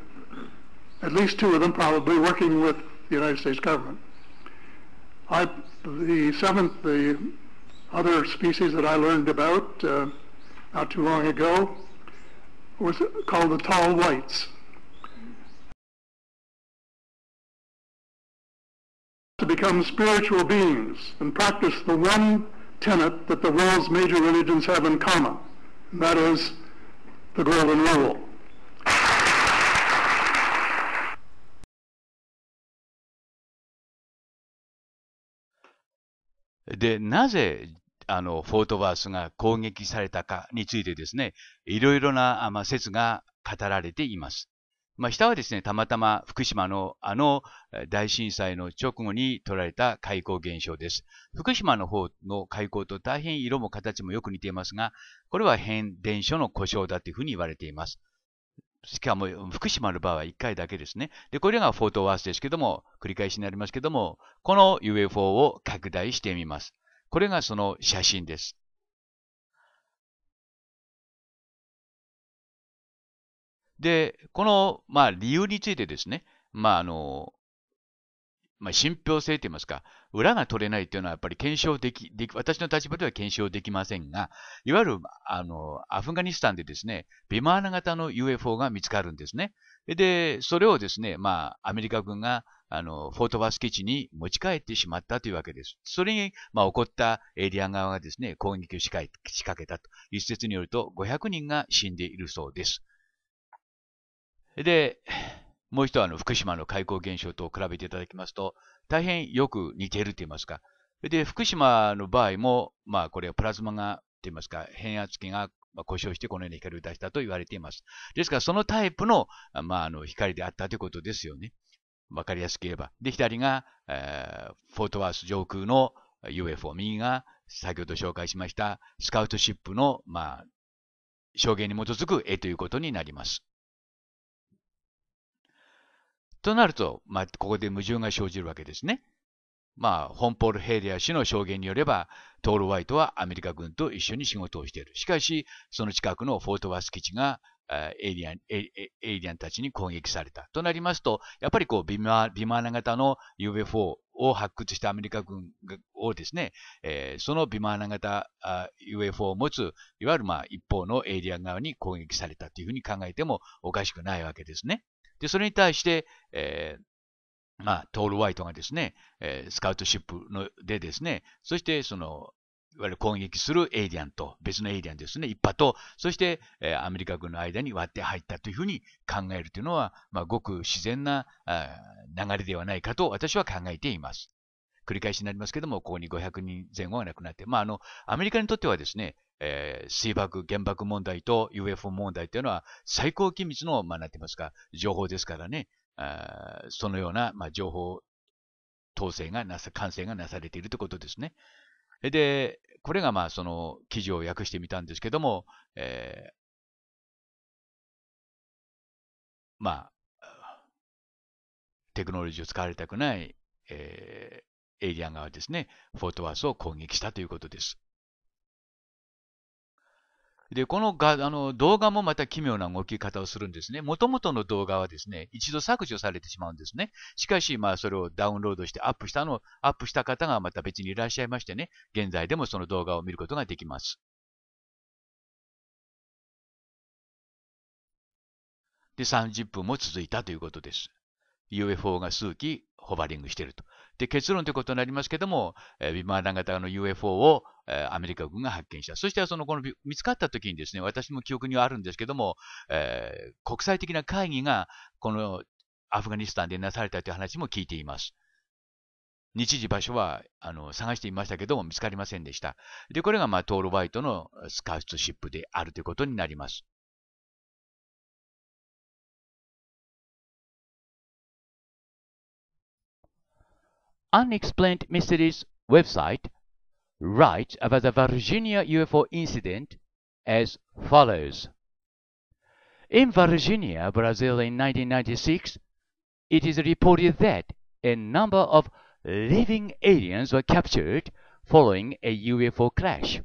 at least two of them probably working with the United States government. I, the seventh, the other species that I learned about uh, not too long ago was called the tall whites. To become spiritual beings and practice the one tenet that the world's major religions have in common. And that is the Golden Rule. で、なぜあのフォートバースが攻撃されたかについてですね、いろいろな、まあ、説が語られています。まあ、下はですね、たまたま福島のあの大震災の直後に撮られた開口現象です。福島の方の開口と大変色も形もよく似ていますが、これは変電所の故障だというふうに言われています。しかも福島の場合は1回だけですね。で、これがフォートワースですけども、繰り返しになりますけども、この UFO を拡大してみます。これがその写真です。で、この、まあ、理由についてですね、まああのまあ、信憑性といいますか、裏が取れないというのはやっぱり検証でき、でき私の立場では検証できませんが、いわゆるあのアフガニスタンでですね、ビマーナ型の UFO が見つかるんですね。で、それをですね、まあ、アメリカ軍があの、フォートバス基地に持ち帰ってしまったというわけです。それに、まあ、起こったエイリアン側がですね、攻撃を仕掛けたと。一説によると、500人が死んでいるそうです。で、もう一度あの福島の開溝現象と比べていただきますと、大変よく似ていると言いますか。で、福島の場合も、まあこれはプラズマが、と言いますか、変圧器が故障してこのような光を出したと言われています。ですからそのタイプの,、まあ、あの光であったということですよね。わかりやすく言えば。で、左が、えー、フォートワース上空の UFO、右が先ほど紹介しましたスカウトシップの、まあ、証言に基づく絵ということになります。となると、まあ、ここで矛盾が生じるわけですね。まあ、ホンポール・ヘイリア氏の証言によれば、トール・ワイトはアメリカ軍と一緒に仕事をしている。しかし、その近くのフォートワース基地がエイリアン、エイリアンたちに攻撃された。となりますと、やっぱりこう、ビママーナ型の UFO を発掘したアメリカ軍をですね、えー、そのビマーナ型 UFO を持つ、いわゆるまあ一方のエイリアン側に攻撃されたというふうに考えてもおかしくないわけですね。で、それに対して、えー、まあ、トール・ワイトがですね、えー、スカウトシップのでですね、そしてその、いわゆる攻撃するエイリアンと、別のエイリアンですね、一派と、そして、えー、アメリカ軍の間に割って入ったというふうに考えるというのは、まあ、ごく自然なあ流れではないかと私は考えています。繰り返しになりますけども、ここに500人前後が亡くなって、まあ、あの、アメリカにとってはですね、えー、水爆、原爆問題と UFO 問題というのは最高機密の、まあ、なてますか、情報ですからね、あそのような、まあ、情報統制がなさ、完成がなされているということですね。で、これがまあその記事を訳してみたんですけども、えー、まあ、テクノロジーを使われたくない、えー、エイリアン側ですね、フォートワースを攻撃したということです。で、このがあの動画もまた奇妙な動き方をするんですね。もともとの動画はですね、一度削除されてしまうんですね。しかし、まあ、それをダウンロードしてアップしたの、アップした方がまた別にいらっしゃいましてね、現在でもその動画を見ることができます。で、30分も続いたということです。UFO が数機ホバリングしていると。で、結論ということになりますけども、えー、ビマーラン型の UFO を、えー、アメリカ軍が発見した。そしてその、この見つかった時にですね、私も記憶にはあるんですけども、えー、国際的な会議が、このアフガニスタンでなされたという話も聞いています。日時場所はあの探していましたけども見つかりませんでした。で、これが、まあ、トールバイトのスカウトシップであるということになります。Unexplained Mysteries website writes about the Virginia UFO incident as follows. In Virginia, Brazil in 1996, it is reported that a number of living aliens were captured following a UFO crash.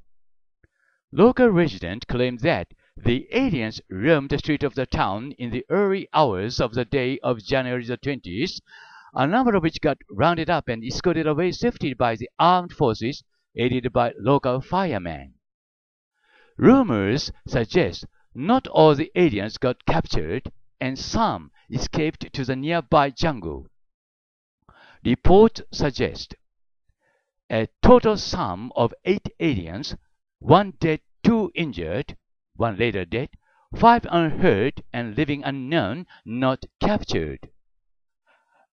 Local residents claimed that the aliens roamed the street of the town in the early hours of the day of January the 20th a number of which got rounded up and escorted away safely by the armed forces aided by local firemen. Rumors suggest not all the aliens got captured and some escaped to the nearby jungle. Reports suggest a total sum of eight aliens, one dead, two injured, one later dead, five unhurt and living unknown, not captured.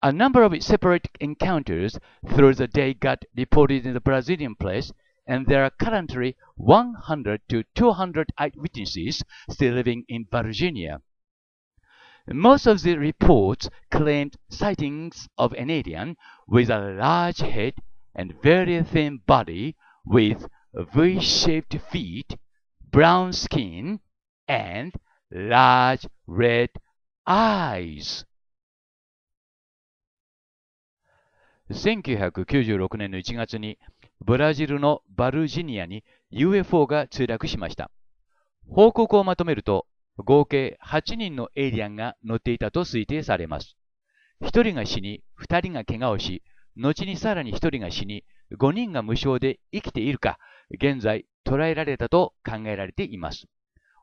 A number of separate encounters through the day got reported in the Brazilian press, and there are currently 100 to 200 eyewitnesses still living in Virginia. Most of the reports claimed sightings of an alien with a large head and very thin body with V-shaped feet, brown skin, and large red eyes. 1996年の1月にブラジルのバルジニアに UFO が墜落しました。報告をまとめると、合計8人のエイリアンが乗っていたと推定されます。1人が死に、2人が怪我をし、後にさらに1人が死に、5人が無償で生きているか、現在捉えられたと考えられています。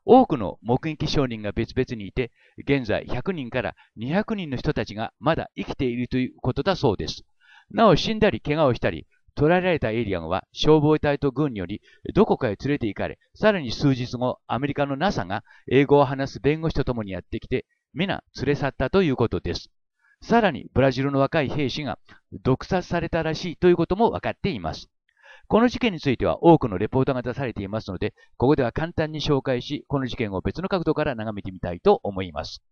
多くの目撃証人が別々にいて、現在100人から200人の人たちがまだ生きているということだそうです。なお死んだり怪我をしたり、捕らえられたエイリアンは消防隊と軍によりどこかへ連れて行かれ、さらに数日後、アメリカの NASA が英語を話す弁護士と共にやってきて、皆連れ去ったということです。さらに、ブラジルの若い兵士が毒殺されたらしいということも分かっています。この事件については多くのレポートが出されていますので、ここでは簡単に紹介し、この事件を別の角度から眺めてみたいと思います。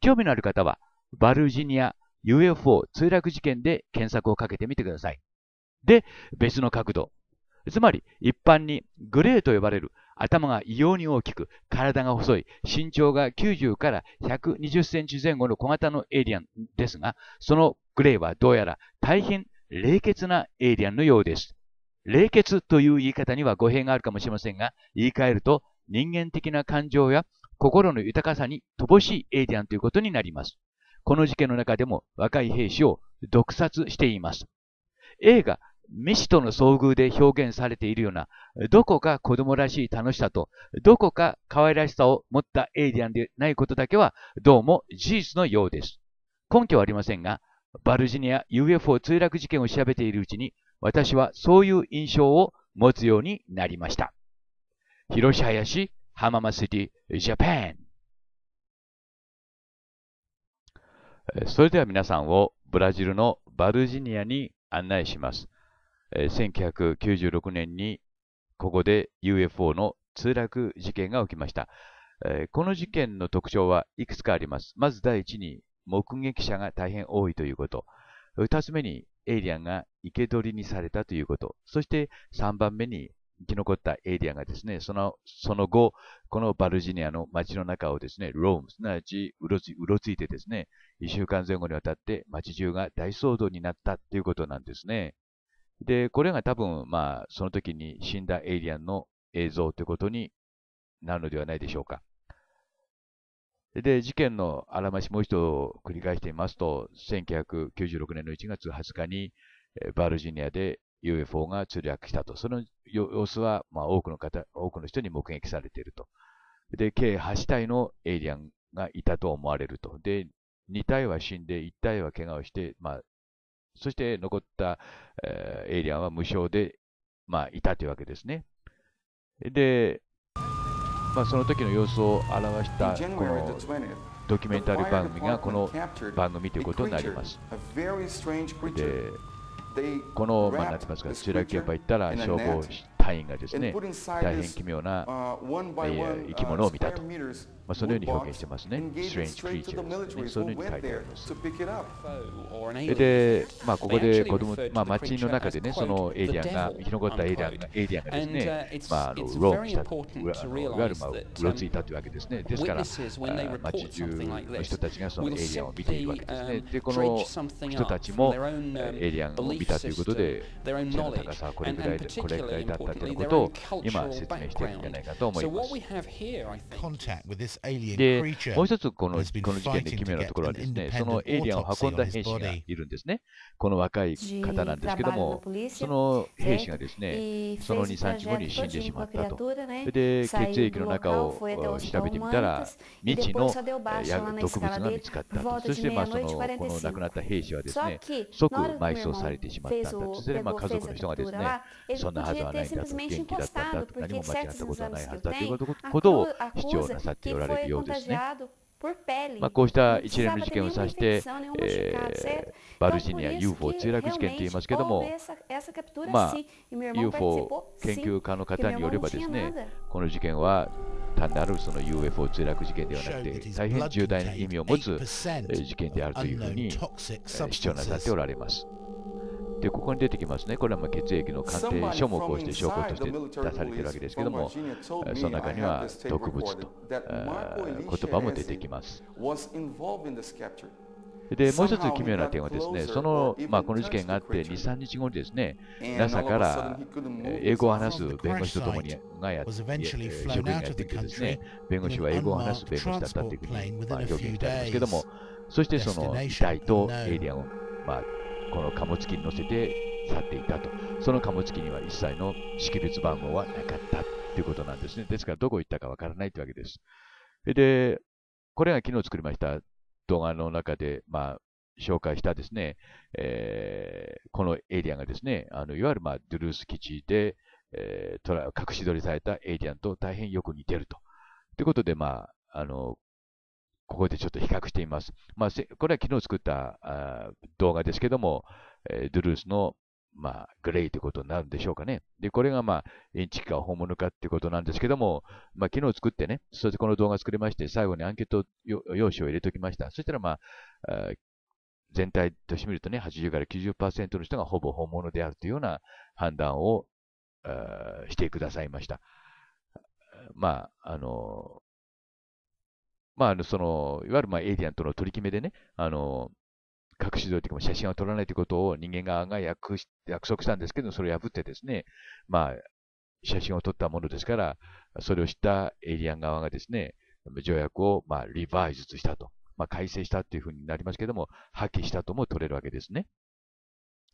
興味のある方は、バルジニア UFO 墜落事件で検索をかけてみてください。で、別の角度。つまり、一般にグレーと呼ばれる頭が異様に大きく、体が細い、身長が90から120センチ前後の小型のエイリアンですが、そのグレーはどうやら大変冷血なエイリアンのようです。冷血という言い方には語弊があるかもしれませんが、言い換えると人間的な感情や心の豊かさに乏しいエイリアンということになります。この事件の中でも若い兵士を毒殺しています。映画、ミシとの遭遇で表現されているような、どこか子供らしい楽しさと、どこか可愛らしさを持ったエイリアンでないことだけは、どうも事実のようです。根拠はありませんが、バルジニア UFO 墜落事件を調べているうちに、私はそういう印象を持つようになりました。広し林、浜松市、ジャパン。それでは皆さんをブラジルのバルジニアに案内します。1996年にここで UFO の墜落事件が起きました。この事件の特徴はいくつかあります。まず第一に目撃者が大変多いということ。二つ目にエイリアンが生け捕りにされたということ。そして三番目に生き残ったエイリアンがですね、その、その後、このバルジニアの街の中をですね、ローム、すなわちうろつうろついてですね、1週間前後にわたって街中が大騒動になったということなんですね。で、これが多分、まあ、その時に死んだエイリアンの映像ということになるのではないでしょうか。で、事件のあらましもう一度繰り返してみますと、1996年の1月20日に、バルジニアで UFO が墜落したと。その様子は、まあ、多くの方、多くの人に目撃されていると。で、計8体のエイリアンがいたと思われると。で、2体は死んで、1体は怪我をして、まあ、そして残った、えー、エイリアンは無償で、まあ、いたというわけですね。で、まあ、その時の様子を表したこのドキュメンタリー番組がこの番組ということになります。でこの、まあ、なんてますか、ジュラキュ行ったら消防隊員がですね、大変奇妙な、え生き物を見たと。まあ、そのように表現してますね。Strange c r e a t u r e ね、そのように書いてあります。で、まあ、ここで子供、まあ、街の中でね、そのエイリアンが、生き残ったエイリアンがエイリアンがですね、まあ、あのローンしたと、いわゆる、まあ、うろついたというわけですね。ですから、街中の人たちがそのエイリアンを見ているわけですね。で、この人たちもエイリアンを見たということで、背の高さはこれぐらいでこれぐらいだったということを今説明しているんじゃないかと思います。で、もう一つこのこの事件で奇妙なところはですね、そのエイリアンを運んだ兵士がいるんですね。この若い方なんですけども、その兵士がですね、その2、3日後に死んでしまったと。で、血液の中を調べてみたら、未知の毒物が見つかったと。そして、まあ、その、この亡くなった兵士はですね、即埋葬されてしまったんだと。そして、ま家族の人がですね、そんなはずはないんだと、元気だったんだと、何も間違ったことはないはずだということを主張なさっておられられるようですね。まあ、こうした一連の事件を指して、えー、バルジニア UFO 墜落事件と言いますけども、まあ、UFO 研究家の方によればですね、この事件は単なるその UFO 墜落事件ではなくて、大変重大な意味を持つ事件であるというふうに主張なさっておられます。でここに出てきますね、これはま血液の鑑定書目をして証拠として出されているわけですけども、その中には毒物と言葉も出てきます。でもう一つ奇妙な点はですね、そのまあ、この事件があって2、3日後にですね、NASA から英語を話す弁護士とともにがや職員がやってきてですね、弁護士は英語を話す弁護士だったというふうに、まあ、表現してあですけども、そしてその遺体とエイリアンを、まあ、この貨物機に乗せて去っていたと。その貨物機には一切の識別番号はなかったということなんですね。ですから、どこ行ったかわからないというわけです。で、これが昨日作りました動画の中で、まあ、紹介したですね、えー、このエイリアンがですね、あのいわゆる、まあ、ドゥルース基地で、えー、隠し撮りされたエイリアンと大変よく似てると。ということで、まあ、あのここでちょっと比較してみます。まあ、これは昨日作ったあ動画ですけども、えー、ドゥルースの、まあ、グレイということになるんでしょうかね。で、これが、まあ、インチキか本物かってことなんですけども、まあ、昨日作ってね、そしてこの動画作りまして、最後にアンケート用紙を入れておきました。そしたら、まあ、全体としてみるとね、80から90%の人がほぼ本物であるというような判断をしてくださいました。まあ、あの、まあ、その、いわゆるまあエイリアンとの取り決めでね、あの、隠し撮りというか写真は撮らないということを人間側が約約束したんですけど、それを破ってですね、まあ、写真を撮ったものですから、それを知ったエイリアン側がですね、条約をまあリバイズしたと、まあ、改正したというふうになりますけども、破棄したとも取れるわけですね。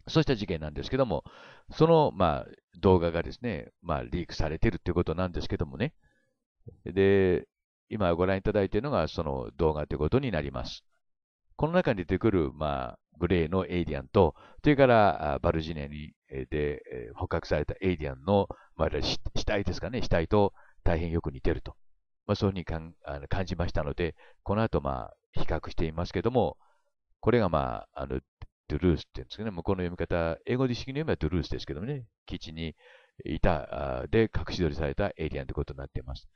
そうした事件なんですけども、そのまあ動画がですね、まあ、リークされているということなんですけどもね、で、今ご覧いただいているのがその動画ということになります。この中に出てくる、まあ、グレーのエイリアンと、それからバルジネにで捕獲されたエイリアンの、まあ、死体ですかね、死体と大変よく似てると。まあ、そういうふうに感じましたので、この後、まあ、比較していますけども、これが、まあ、あの、ドゥルースっていうんですけどね、向こうの読み方、英語で式の読みはドゥルースですけどもね、基地にいた、で、隠し撮りされたエイリアンということになっています。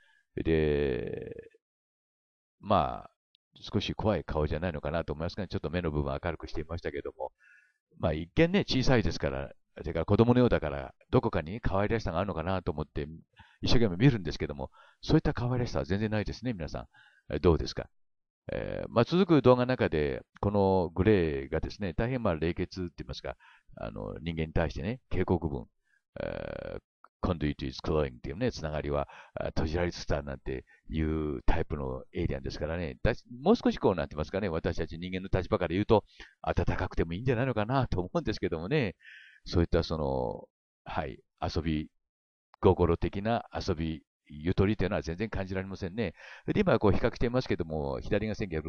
で、まあ、少し怖い顔じゃないのかなと思いますが、ちょっと目の部分明るくしていましたけども、まあ一見ね、小さいですから、てか子供のようだから、どこかに可愛らしさがあるのかなと思って、一生懸命見るんですけども、そういった可愛らしさは全然ないですね、皆さん。どうですかえー、まあ、続く動画の中で、このグレーがですね、大変まあ冷血って言いますか、あの人間に対してね、警告文、えー、コンドゥイ i t is c イン s っていうね、つながりは閉じられつつあるなんていうタイプのエイリアンですからね、もう少しこうなってますかね、私たち人間の立場から言うと、暖かくてもいいんじゃないのかなと思うんですけどもね、そういったその、はい、遊び心的な遊び、ゆとりというのは全然感じられませんね。で、今こう比較していますけども、左が1961年の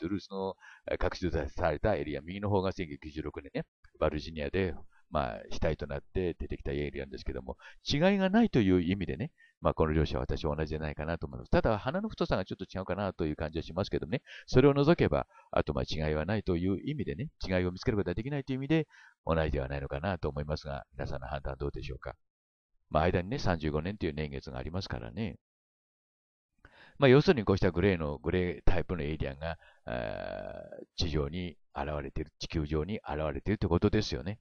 ドゥルースの各地で出されたエリア、右の方が1996年ね、バルジニアでまあ、死体となって出てきたエイリアンですけども、違いがないという意味でね、まあ、この両者は私は同じじゃないかなと思います。ただ、鼻の太さがちょっと違うかなという感じはしますけどね、それを除けば、あとまあ違いはないという意味でね、違いを見つけることはできないという意味で、同じではないのかなと思いますが、皆さんの判断はどうでしょうか。まあ、間にね、35年という年月がありますからね。まあ、要するにこうしたグレーの、グレータイプのエイリアンが、地上に現れている、地球上に現れているということですよね。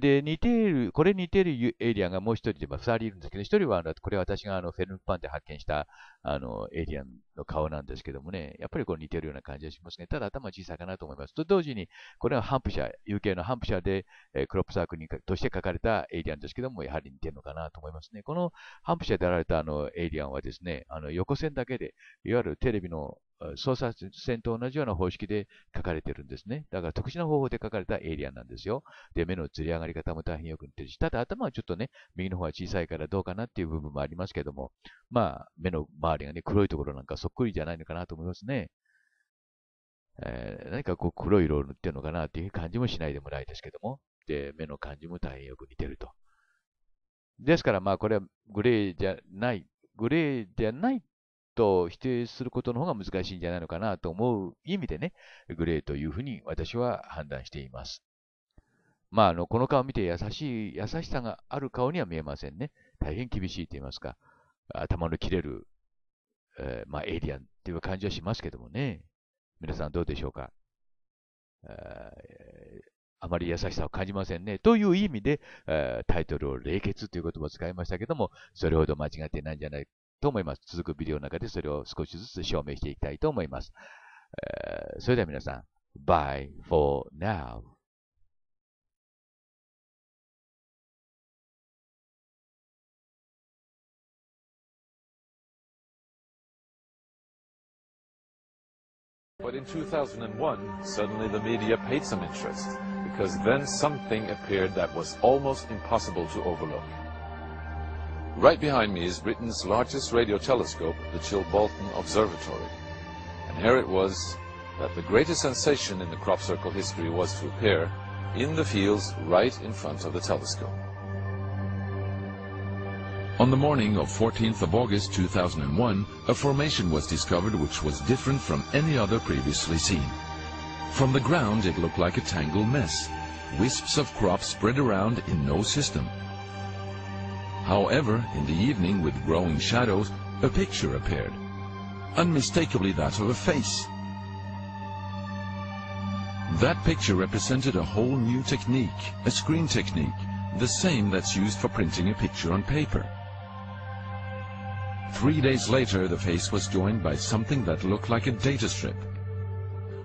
で、似ている、これ似てるエイリアンがもう一人で、まあ二人いるんですけど、一人はあの、これ私があの、フェルムパンで発見した、あの、エイリアンの顔なんですけどもね、やっぱりこう似てるような感じがしますね。ただ頭小さいかなと思います。と同時に、これはハンプシャー、UK のハンプシャーで、えー、クロップサークルにとして書かれたエイリアンですけども、やはり似てるのかなと思いますね。このハンプシャーでやられたあの、エイリアンはですね、あの、横線だけで、いわゆるテレビの捜査線と同じような方式で書かれてるんですね。だから特殊な方法で書かれたエイリアンなんですよ。で、目のつり上がり方も大変よく似てるし、ただ頭はちょっとね、右の方が小さいからどうかなっていう部分もありますけども、まあ、目の周りがね、黒いところなんかそっくりじゃないのかなと思いますね。えー、何かこう黒い色を塗ってるのかなっていう感じもしないでもないですけども、で、目の感じも大変よく似てると。ですからまあこれはグレーじゃない、グレーじゃないと否定することの方が難しいんじゃないのかなと思う意味でね、グレーというふうに私は判断しています。まあ、あの、この顔を見て優しい、優しさがある顔には見えませんね。大変厳しいと言いますか、頭の切れる、えー、まあ、エイリアンという感じはしますけどもね。皆さんどうでしょうか。あまり優しさを感じませんね。という意味で、タイトルを冷血という言葉を使いましたけども、それほど間違ってないんじゃないと思います。続くビデオの中でそれを少しずつ証明していきたいと思います。えー、それでは皆さん、Bye for now. But in 2001, suddenly the media paid some interest, because then something appeared that was almost impossible to overlook. Right behind me is Britain's largest radio telescope, the Chilbolton Observatory. And here it was that the greatest sensation in the crop circle history was to appear in the fields right in front of the telescope. On the morning of 14th of August 2001, a formation was discovered which was different from any other previously seen. From the ground it looked like a tangled mess. Wisps of crops spread around in no system. However, in the evening with growing shadows, a picture appeared, unmistakably that of a face. That picture represented a whole new technique, a screen technique, the same that's used for printing a picture on paper. Three days later, the face was joined by something that looked like a data strip.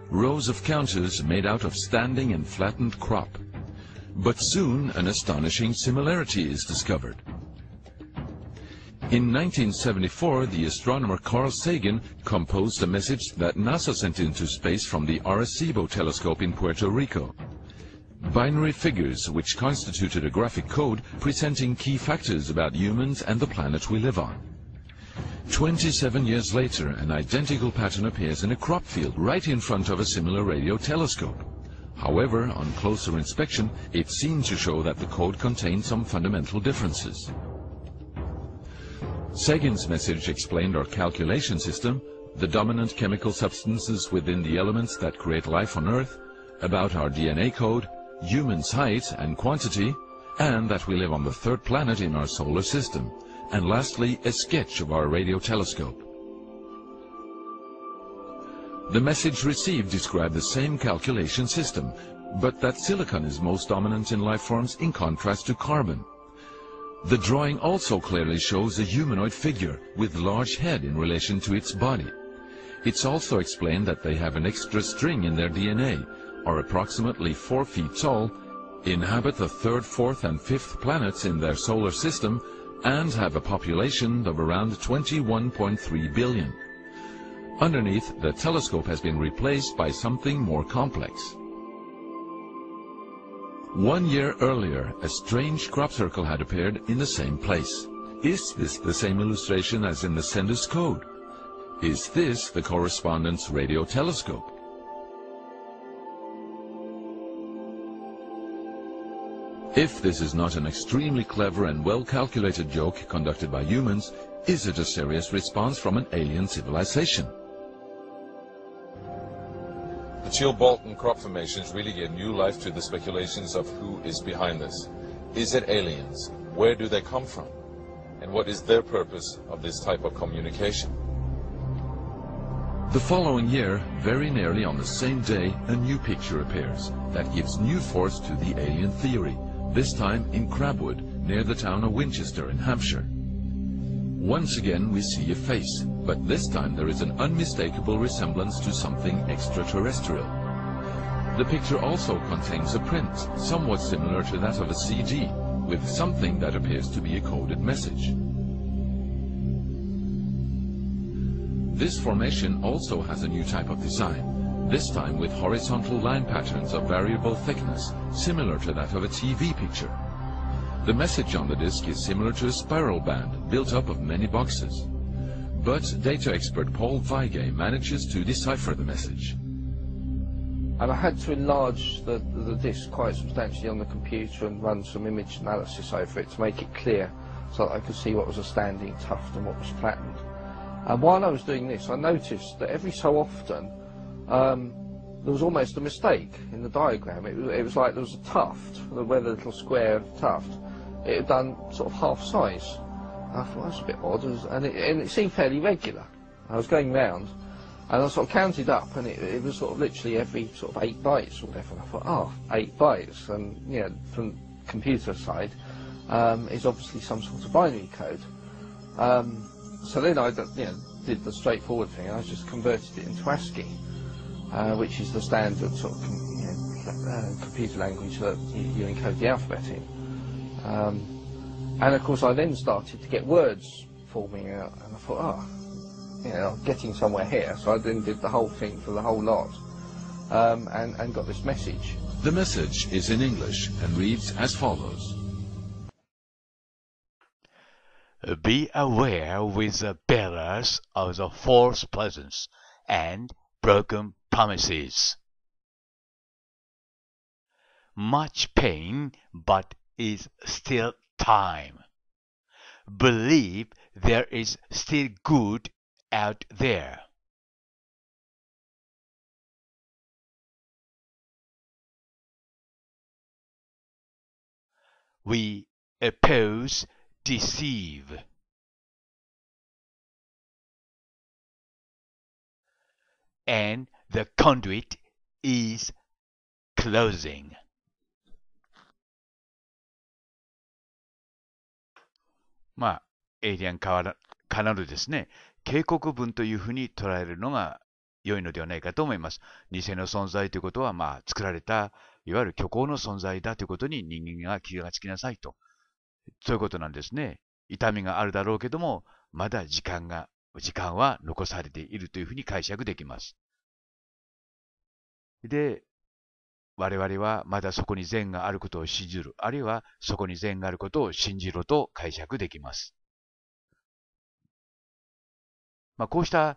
Rows of counters made out of standing and flattened crop. But soon, an astonishing similarity is discovered. In 1974, the astronomer Carl Sagan composed a message that NASA sent into space from the Arecibo telescope in Puerto Rico. Binary figures, which constituted a graphic code presenting key factors about humans and the planet we live on. 27 years later, an identical pattern appears in a crop field right in front of a similar radio telescope. However, on closer inspection, it seemed to show that the code contained some fundamental differences. Sagan's message explained our calculation system, the dominant chemical substances within the elements that create life on Earth, about our DNA code, human height and quantity, and that we live on the third planet in our solar system, and lastly a sketch of our radio telescope. The message received described the same calculation system, but that silicon is most dominant in life forms in contrast to carbon. The drawing also clearly shows a humanoid figure with large head in relation to its body. It's also explained that they have an extra string in their DNA, are approximately 4 feet tall, inhabit the third, fourth and fifth planets in their solar system, and have a population of around 21.3 billion. Underneath, the telescope has been replaced by something more complex. One year earlier, a strange crop circle had appeared in the same place. Is this the same illustration as in the sender's code? Is this the correspondence radio telescope? If this is not an extremely clever and well-calculated joke conducted by humans, is it a serious response from an alien civilization? The Chilbolton crop formations really gave new life to the speculations of who is behind this. Is it aliens? Where do they come from? And what is their purpose of this type of communication? The following year, very nearly on the same day, a new picture appears that gives new force to the alien theory, this time in Crabwood, near the town of Winchester in Hampshire. Once again we see a face, but this time there is an unmistakable resemblance to something extraterrestrial. The picture also contains a print, somewhat similar to that of a CD, with something that appears to be a coded message. This formation also has a new type of design, this time with horizontal line patterns of variable thickness, similar to that of a TV picture. The message on the disk is similar to a spiral band built up of many boxes. But data expert Paul Feige manages to decipher the message. And I had to enlarge the, the disk quite substantially on the computer and run some image analysis over it to make it clear so that I could see what was a standing tuft and what was flattened. And while I was doing this, I noticed that every so often um, there was almost a mistake in the diagram. It, it was like there was a tuft, where the little square tuft, it had done sort of half size. I thought, that's a bit odd, and it, and it seemed fairly regular. I was going round, and I sort of counted up, and it, it, was sort of literally every sort of eight bytes or whatever. And I thought, oh, eight bytes, and you know, from computer side, um, is obviously some sort of binary code. Um, so then I you know, did the straightforward thing, and I just converted it into ASCII, uh, which is the standard sort of you know, uh, computer language that you, you encode the alphabet in. Um, and of course, I then started to get words forming out, and I thought, ah, oh, you know, getting somewhere here. So I then did the whole thing for the whole lot, um, and and got this message. The message is in English and reads as follows. Be aware with the bearers of the false presence and broken promises. Much pain, but is still time. Believe there is still good out there. We oppose deceive. And the conduit is closing. まあ、エイリアンからなるですね、警告文というふうに捉えるのが良いのではないかと思います。偽の存在ということは、まあ、作られた、いわゆる虚構の存在だということに人間が気がつきなさいと。そういうことなんですね。痛みがあるだろうけども、まだ時間が、時間は残されているというふうに解釈できます。で、我々はまだそこに善があることを信じる、あるいはそこに善があることを信じろと解釈できます。まあ、こうした、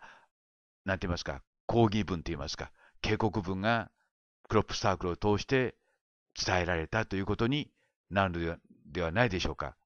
なんて言いますか、講義文と言いますか、警告文がクロップサークルを通して伝えられたということになるのではないでしょうか。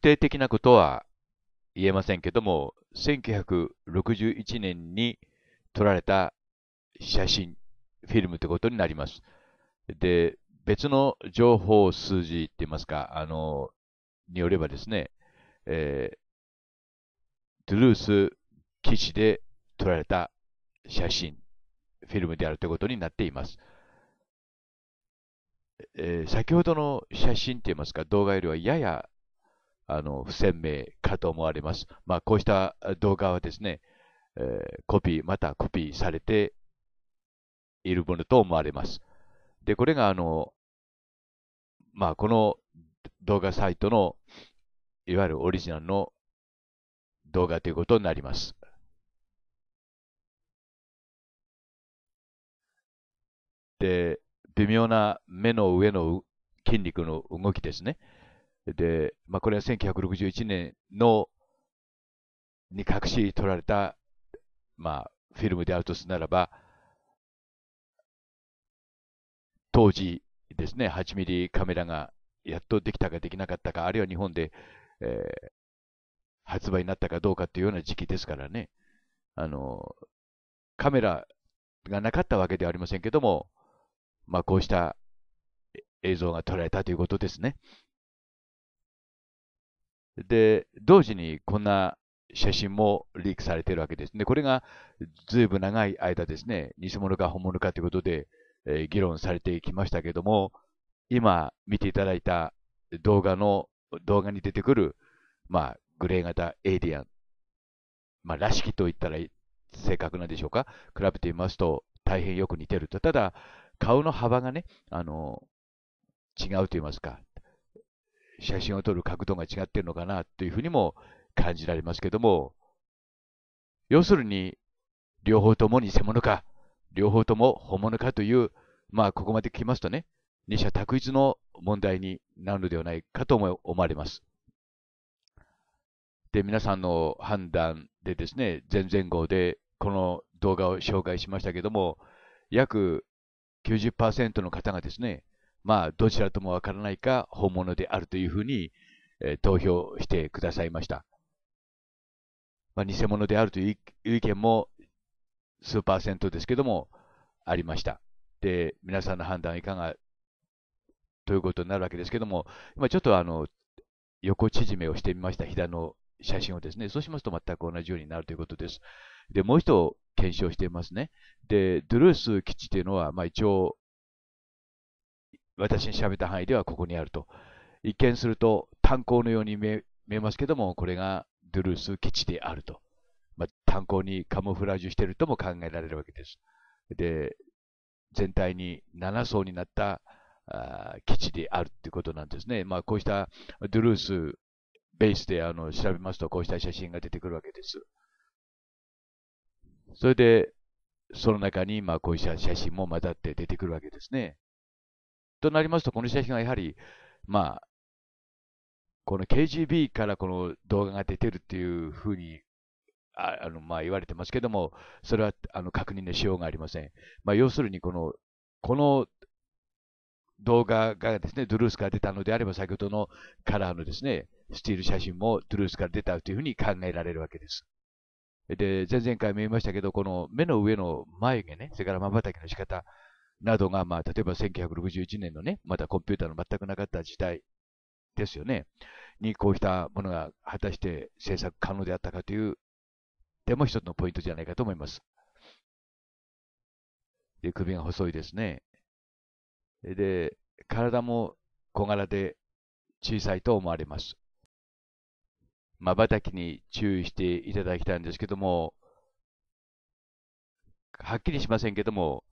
定的なことは言えませんけども、1961年に撮られた写真、フィルムってことになります。で、別の情報数字って言いますか、あの、によればですね、えー、トゥルース基地で撮られた写真、フィルムであるということになっています。えー、先ほどの写真って言いますか、動画よりはややあの不鮮明かと思われます。まあ、こうした動画はですね、えー、コピー、またコピーされているものと思われます。で、これがあの、まあ、この動画サイトのいわゆるオリジナルの動画ということになります。で、微妙な目の上の筋肉の動きですね。で、まあ、これは1961年のに隠し撮られた、まあ、フィルムであるとするならば、当時ですね、8ミリカメラがやっとできたかできなかったか、あるいは日本で、えー、発売になったかどうかというような時期ですからね、あの、カメラがなかったわけではありませんけども、まあ、こうした映像が撮られたということですね。で、同時にこんな写真もリークされているわけですね。これがずいぶん長い間ですね、偽物か本物かということで、えー、議論されてきましたけども、今見ていただいた動画の、動画に出てくる、まあ、グレー型エイリアン、まあ、らしきと言ったら正確なんでしょうか、比べてみますと大変よく似てると。ただ、顔の幅がね、あの、違うと言いますか、写真を撮る角度が違ってるのかなというふうにも感じられますけども、要するに、両方とも偽物か、両方とも本物かという、まあ、ここまで来ますとね、二者択一の問題になるのではないかと思われます。で、皆さんの判断でですね、前々後でこの動画を紹介しましたけども、約90%の方がですね、まあ、どちらともわからないか、本物であるというふうに、えー、投票してくださいました。まあ、偽物であるという意見も数パーセントですけども、ありました。で、皆さんの判断いかがということになるわけですけども、今ちょっとあの、横縮めをしてみました、左の写真をですね。そうしますと全く同じようになるということです。で、もう一度検証していますね。で、ドゥルース基地というのは、まあ一応、私に喋った範囲ではここにあると。一見すると炭鉱のように見えますけども、これがドゥルース基地であると。まあ、炭鉱にカモフラージュしているとも考えられるわけです。で、全体に7層になったあ基地であるということなんですね。まあ、こうしたドゥルースベースであの調べますと、こうした写真が出てくるわけです。それで、その中に、まあ、こうした写真も混ざって出てくるわけですね。となりますと、この写真はやはり、まあ、この KGB からこの動画が出てるっていうふうにああの、まあ、言われてますけども、それはあの確認のしようがありません。まあ、要するにこの、この動画がですね、ドゥルースから出たのであれば、先ほどのカラーのですね、スチール写真もドゥルースから出たというふうに考えられるわけです。で、前々回も言いましたけど、この目の上の眉毛ね、それからたきの仕方、などが、まあ、例えば1961年のね、まだコンピューターの全くなかった時代ですよね、にこうしたものが果たして制作可能であったかという点も一つのポイントじゃないかと思います。で、首が細いですね。で、体も小柄で小さいと思われます。まばたきに注意していただきたいんですけども、はっきりしませんけども、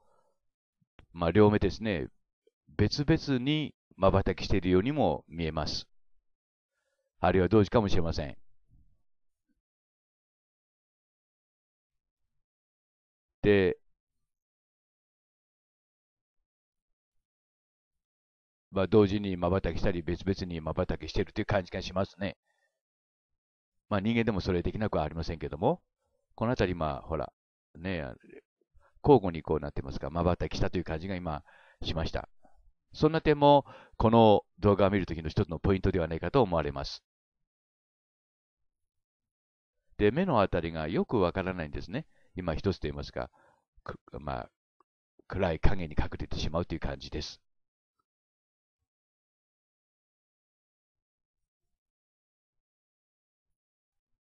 まあ、両目ですね、別々に瞬きしているようにも見えます。あるいは同時かもしれません。で、まあ、同時に瞬きしたり別々に瞬きしているという感じがしますね。まあ、人間でもそれできなくはありませんけども、このあたり、まあ、ほら、ね、交互にこうなってますが、たきしたという感じが今しました。そんな点も、この動画を見るときの一つのポイントではないかと思われます。で、目のあたりがよくわからないんですね。今一つと言いますか、まあ、暗い影に隠れてしまうという感じです。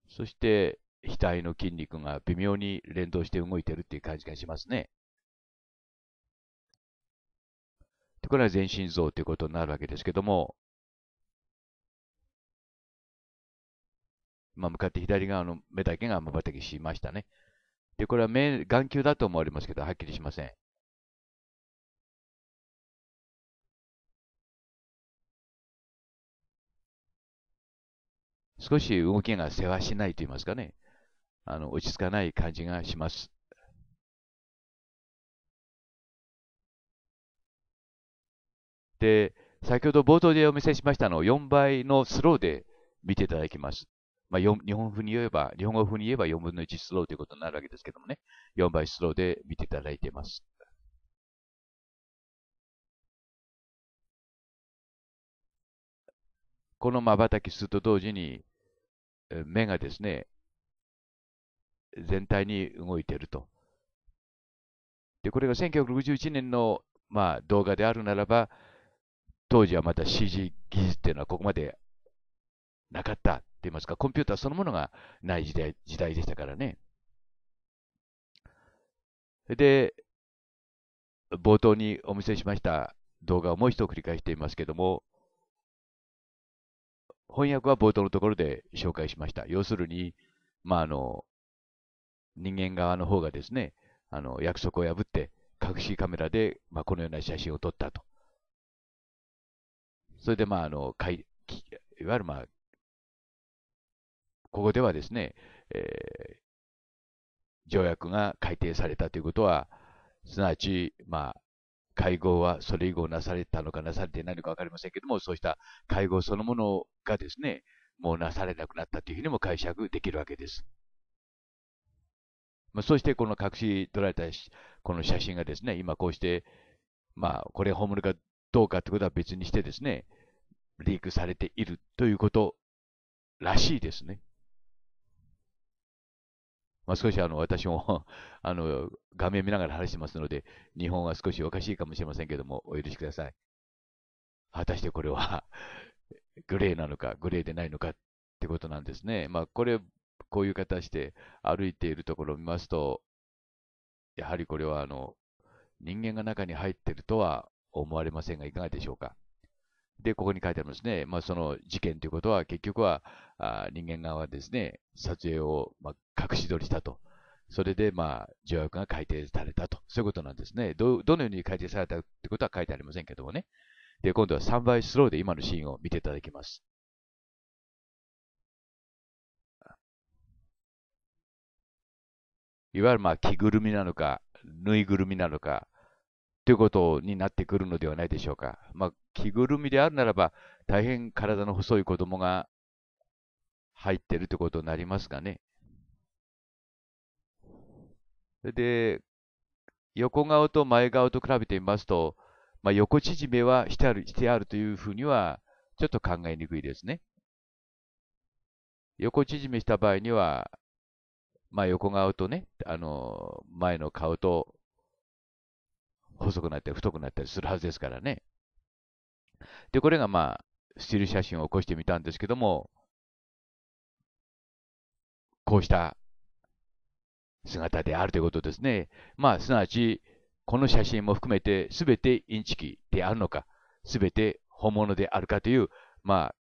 そして、額の筋肉が微妙に連動して動いてるっていう感じがしますね。で、これは全身像ということになるわけですけども、まあ、向かって左側の目だけが瞬きしましたね。で、これは目、眼球だと思われますけど、はっきりしません。少し動きがせわしないと言いますかね。あの、落ち着かない感じがします。で、先ほど冒頭でお見せしましたの4倍のスローで見ていただきます。まあ、日本風に言えば、日本語風に言えば4分の1スローということになるわけですけどもね、4倍スローで見ていただいています。このまばたきすると同時に、目がですね、全体に動いていると。で、これが1961年の、まあ、動画であるならば、当時はまた CG 技術っていうのはここまでなかったって言いますか、コンピューターそのものがない時代時代でしたからね。で、冒頭にお見せしました動画をもう一度繰り返していますけども、翻訳は冒頭のところで紹介しました。要するに、まあ、あの、人間側の方がですね、あの、約束を破って、隠しカメラで、まあ、このような写真を撮ったと。それで、まあ、あの、かい、いわゆる、まあ、ここではですね、えー、条約が改定されたということは、すなわち、まあ、会合はそれ以後なされたのかなされていないのか分かりませんけども、そうした会合そのものがですね、もうなされなくなったというふうにも解釈できるわけです。まあ、そしてこの隠し撮られたこの写真がですね、今こうして、まあ、これ本物かどうかということは別にしてですね、リークされているということらしいですね。まあ、少しあの私も あの画面見ながら話してますので、日本は少しおかしいかもしれませんけども、お許しください。果たしてこれは グレーなのか、グレーでないのかってことなんですね。まあ、これこういう形で歩いているところを見ますと、やはりこれはあの、人間が中に入っているとは思われませんが、いかがでしょうか。で、ここに書いてありますね。まあ、その事件ということは、結局は、あ人間側はですね、撮影を、まあ、隠し撮りしたと。それで、まあ、条約が改定されたと。そういうことなんですね。ど、どのように改定されたってことは書いてありませんけどもね。で、今度は3倍スローで今のシーンを見ていただきます。いわゆるまあ着ぐるみなのか、ぬいぐるみなのか、ということになってくるのではないでしょうか。まあ、着ぐるみであるならば、大変体の細い子供が入っているということになりますがね。で、横顔と前顔と比べてみますと、まあ、横縮めはしてあるしてあるというふうには、ちょっと考えにくいですね。横縮めした場合には、まあ、横顔とね、あの、前の顔と、細くなったり太くなったりするはずですからね。で、これがまあ、スチール写真を起こしてみたんですけども、こうした姿であるということですね。まあ、すなわち、この写真も含めて全てインチキであるのか、全て本物であるかという、まあ、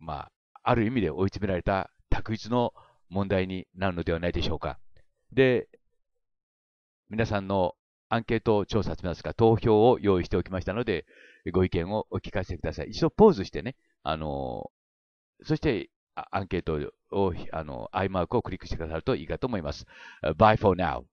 まあ、ある意味で追い詰められた択一の問題になるのではないでしょうか。で、皆さんのアンケート調査といいますか、投票を用意しておきましたので、ご意見をお聞かせください。一度ポーズしてね、あのー、そして、アンケートを、あの、i マークをクリックしてくださるといいかと思います。Bye for now.